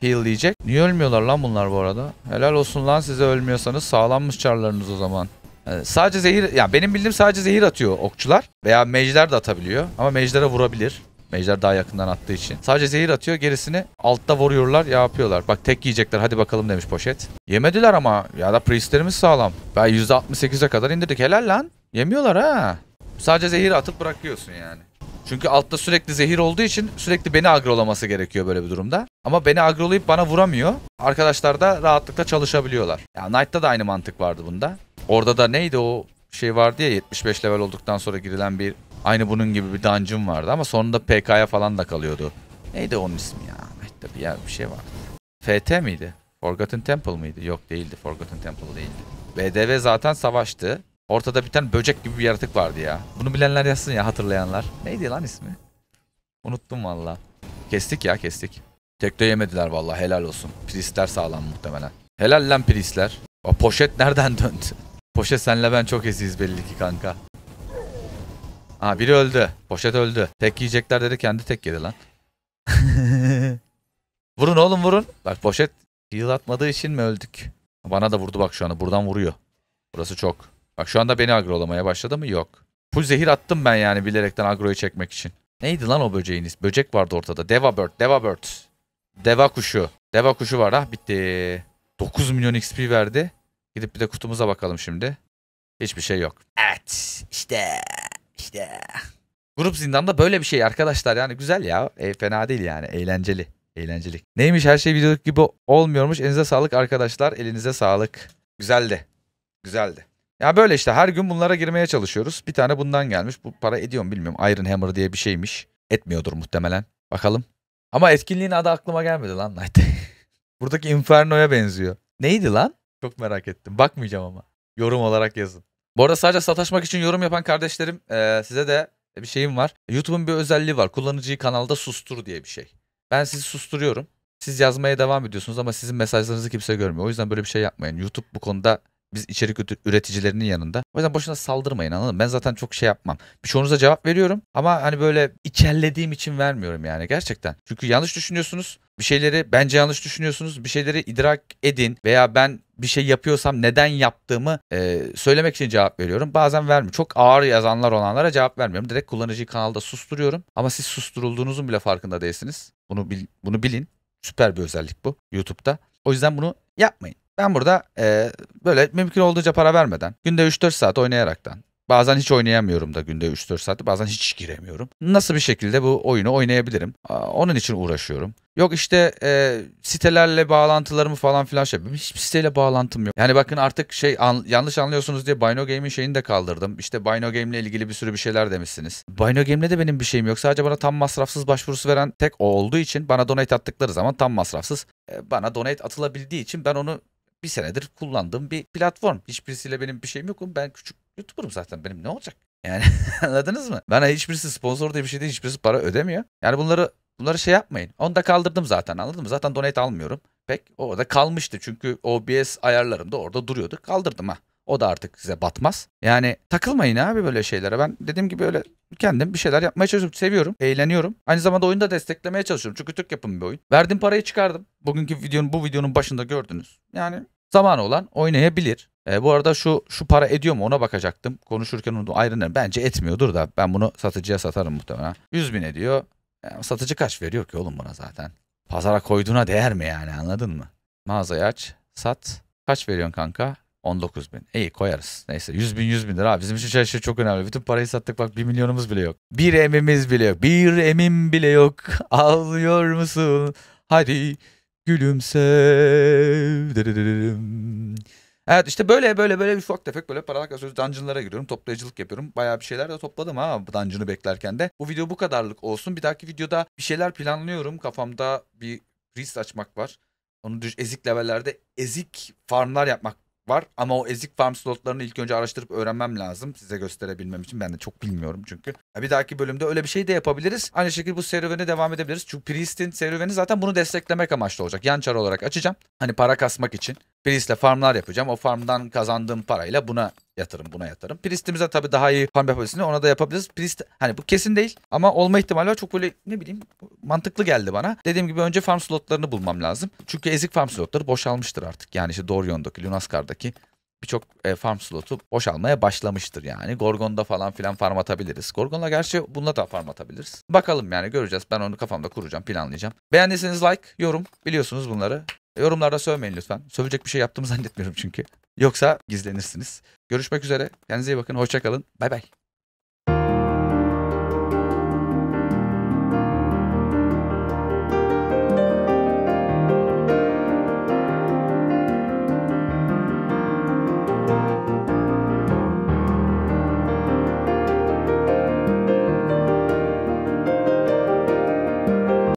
Speaker 1: healleyecek. Niye ölmüyorlar lan bunlar bu arada? Helal olsun lan size ölmüyorsanız sağlammış çarlarınız o zaman. Ee, sadece zehir... Ya yani benim bildiğim sadece zehir atıyor okçular. Veya mage'ler de atabiliyor. Ama mage'lere vurabilir. Mage'ler daha yakından attığı için. Sadece zehir atıyor gerisini altta vuruyorlar ya yapıyorlar. Bak tek yiyecekler hadi bakalım demiş poşet. Yemediler ama ya da priestlerimiz sağlam. Ben %68'e kadar indirdik helal lan. Yemiyorlar ha. Sadece zehir atıp bırakıyorsun yani. Çünkü altta sürekli zehir olduğu için sürekli beni agrolaması gerekiyor böyle bir durumda. Ama beni agrolayıp bana vuramıyor. Arkadaşlar da rahatlıkla çalışabiliyorlar. Ya yani Knight'ta da aynı mantık vardı bunda. Orada da neydi o şey vardı ya 75 level olduktan sonra girilen bir aynı bunun gibi bir dungeon vardı ama sonunda PK'ya falan da kalıyordu. Neydi onun ismi ya? Knight'ta bir, yer, bir şey var. FT miydi? Forgotten Temple mıydı? Yok değildi. Forgotten Temple değildi. BDV zaten savaştı. Ortada bir tane böcek gibi bir yaratık vardı ya. Bunu bilenler yazsın ya hatırlayanlar. Neydi lan ismi? Unuttum valla. Kestik ya kestik. Tekte yemediler valla helal olsun. Priestler sağlam muhtemelen. Helal lan priestler. O poşet nereden <laughs> döndü? Poşet senle ben çok eziyiz belli ki kanka. Aa biri öldü. Poşet öldü. Tek yiyecekler dedi kendi tek yedi lan. <laughs> vurun oğlum vurun. Bak poşet heal atmadığı için mi öldük? Bana da vurdu bak şu anda. Buradan vuruyor. Burası çok. Bak şu anda beni agrolamaya başladı mı? Yok. Full zehir attım ben yani bilerekten agroyu çekmek için. Neydi lan o böceğiniz? Böcek vardı ortada. Deva bird, deva bird. Deva kuşu. Deva kuşu var. ha ah, bitti. 9 milyon XP verdi. Gidip bir de kutumuza bakalım şimdi. Hiçbir şey yok. Evet. işte işte. Grup zindanda böyle bir şey arkadaşlar. Yani güzel ya. E, fena değil yani. Eğlenceli. Eğlencelik. Neymiş her şey videoluk gibi olmuyormuş. Elinize sağlık arkadaşlar. Elinize sağlık. Güzeldi. Güzeldi. Ya böyle işte her gün bunlara girmeye çalışıyoruz. Bir tane bundan gelmiş. Bu para ediyor mu bilmiyorum. Iron Hammer diye bir şeymiş. Etmiyordur muhtemelen. Bakalım. Ama etkinliğin adı aklıma gelmedi lan Night. <laughs> Buradaki Inferno'ya benziyor. Neydi lan? Çok merak ettim. Bakmayacağım ama. Yorum olarak yazın. Bu arada sadece sataşmak için yorum yapan kardeşlerim e, size de bir şeyim var. YouTube'un bir özelliği var. Kullanıcıyı kanalda sustur diye bir şey. Ben sizi susturuyorum. Siz yazmaya devam ediyorsunuz ama sizin mesajlarınızı kimse görmüyor. O yüzden böyle bir şey yapmayın. YouTube bu konuda biz içerik üreticilerinin yanında. O yüzden boşuna saldırmayın anladın mı? Ben zaten çok şey yapmam. Birçoğunuza cevap veriyorum ama hani böyle içerlediğim için vermiyorum yani gerçekten. Çünkü yanlış düşünüyorsunuz. Bir şeyleri bence yanlış düşünüyorsunuz. Bir şeyleri idrak edin veya ben bir şey yapıyorsam neden yaptığımı e, söylemek için cevap veriyorum. Bazen vermiyorum. Çok ağır yazanlar olanlara cevap vermiyorum. Direkt kullanıcıyı kanalda susturuyorum. Ama siz susturulduğunuzun bile farkında değilsiniz. Bunu bil, bunu bilin. Süper bir özellik bu YouTube'da. O yüzden bunu yapmayın. Ben burada e, böyle mümkün olduğunca para vermeden günde 3-4 saat oynayaraktan Bazen hiç oynayamıyorum da günde 3-4 saat. Bazen hiç giremiyorum. Nasıl bir şekilde bu oyunu oynayabilirim? Onun için uğraşıyorum. Yok işte e, sitelerle bağlantılarımı falan filan şey yapıyorum. Hiçbir siteyle bağlantım yok. Yani bakın artık şey an, yanlış anlıyorsunuz diye Bino Game'in şeyini de kaldırdım. İşte Bino Game ile ilgili bir sürü bir şeyler demişsiniz. Bino Game'le de benim bir şeyim yok. Sadece bana tam masrafsız başvurusu veren tek o olduğu için bana donate attıkları zaman tam masrafsız e, bana donate atılabildiği için ben onu bir senedir kullandığım bir platform. Hiçbirisiyle benim bir şeyim yok. Ben küçük YouTuber'ım zaten. Benim ne olacak? Yani <laughs> anladınız mı? Bana hiçbirisi sponsor diye bir şey değil. Hiçbirisi para ödemiyor. Yani bunları bunları şey yapmayın. Onu da kaldırdım zaten anladın mı? Zaten donate almıyorum. Pek O da kalmıştı çünkü OBS ayarlarımda orada duruyordu. Kaldırdım ha. O da artık size batmaz. Yani takılmayın abi böyle şeylere. Ben dediğim gibi öyle kendim bir şeyler yapmaya çalışıyorum. Seviyorum, eğleniyorum. Aynı zamanda oyunda desteklemeye çalışıyorum. Çünkü Türk yapım bir oyun. Verdim parayı çıkardım. Bugünkü videonun bu videonun başında gördünüz. Yani zaman olan oynayabilir. E, bu arada şu şu para ediyor mu ona bakacaktım. Konuşurken onu ayrılırım. Bence etmiyordur da ben bunu satıcıya satarım muhtemelen. 100 bin ediyor. Yani e, satıcı kaç veriyor ki oğlum buna zaten? Pazara koyduğuna değer mi yani anladın mı? Mağazayı aç, sat. Kaç veriyorsun kanka? 19 bin. İyi koyarız. Neyse 100 bin 100 bin lira. Bizim için her şey, şey çok önemli. Bütün parayı sattık bak 1 milyonumuz bile yok. Bir emimiz bile yok. Bir emim bile yok. <laughs> Ağlıyor musun? Hadi gülümse. Evet işte böyle böyle böyle bir ufak tefek böyle paralar kazanıyoruz. Dungeon'lara giriyorum. Toplayıcılık yapıyorum. Bayağı bir şeyler de topladım ha dungeon'ı beklerken de. Bu video bu kadarlık olsun. Bir dahaki videoda bir şeyler planlıyorum. Kafamda bir priest açmak var. Onu düz ezik levellerde ezik farmlar yapmak var. Ama o ezik farm slotlarını ilk önce araştırıp öğrenmem lazım. Size gösterebilmem için. Ben de çok bilmiyorum çünkü. Bir dahaki bölümde öyle bir şey de yapabiliriz. Aynı şekilde bu serüvene devam edebiliriz. Çünkü Priest'in serüveni zaten bunu desteklemek amaçlı olacak. Yan çar olarak açacağım. Hani para kasmak için. Priest'le farmlar yapacağım. O farmdan kazandığım parayla buna yatırım, buna yatırım. Priest'imize tabii daha iyi farm yapabilirsiniz. Ona da yapabiliriz. Priest hani bu kesin değil ama olma ihtimali var. Çok böyle ne bileyim mantıklı geldi bana. Dediğim gibi önce farm slotlarını bulmam lazım. Çünkü ezik farm slotları boşalmıştır artık. Yani işte Dorion'daki, Lunaskar'daki birçok e, farm slotu boşalmaya başlamıştır yani. Gorgon'da falan filan farm atabiliriz. Gorgon'la gerçi bununla da farm atabiliriz. Bakalım yani göreceğiz. Ben onu kafamda kuracağım, planlayacağım. Beğendiyseniz like, yorum biliyorsunuz bunları. Yorumlarda sövmeyin lütfen. Sövecek bir şey yaptığımı <laughs> zannetmiyorum çünkü. Yoksa gizlenirsiniz. Görüşmek üzere. Kendinize iyi bakın. Hoşçakalın. Bay bay.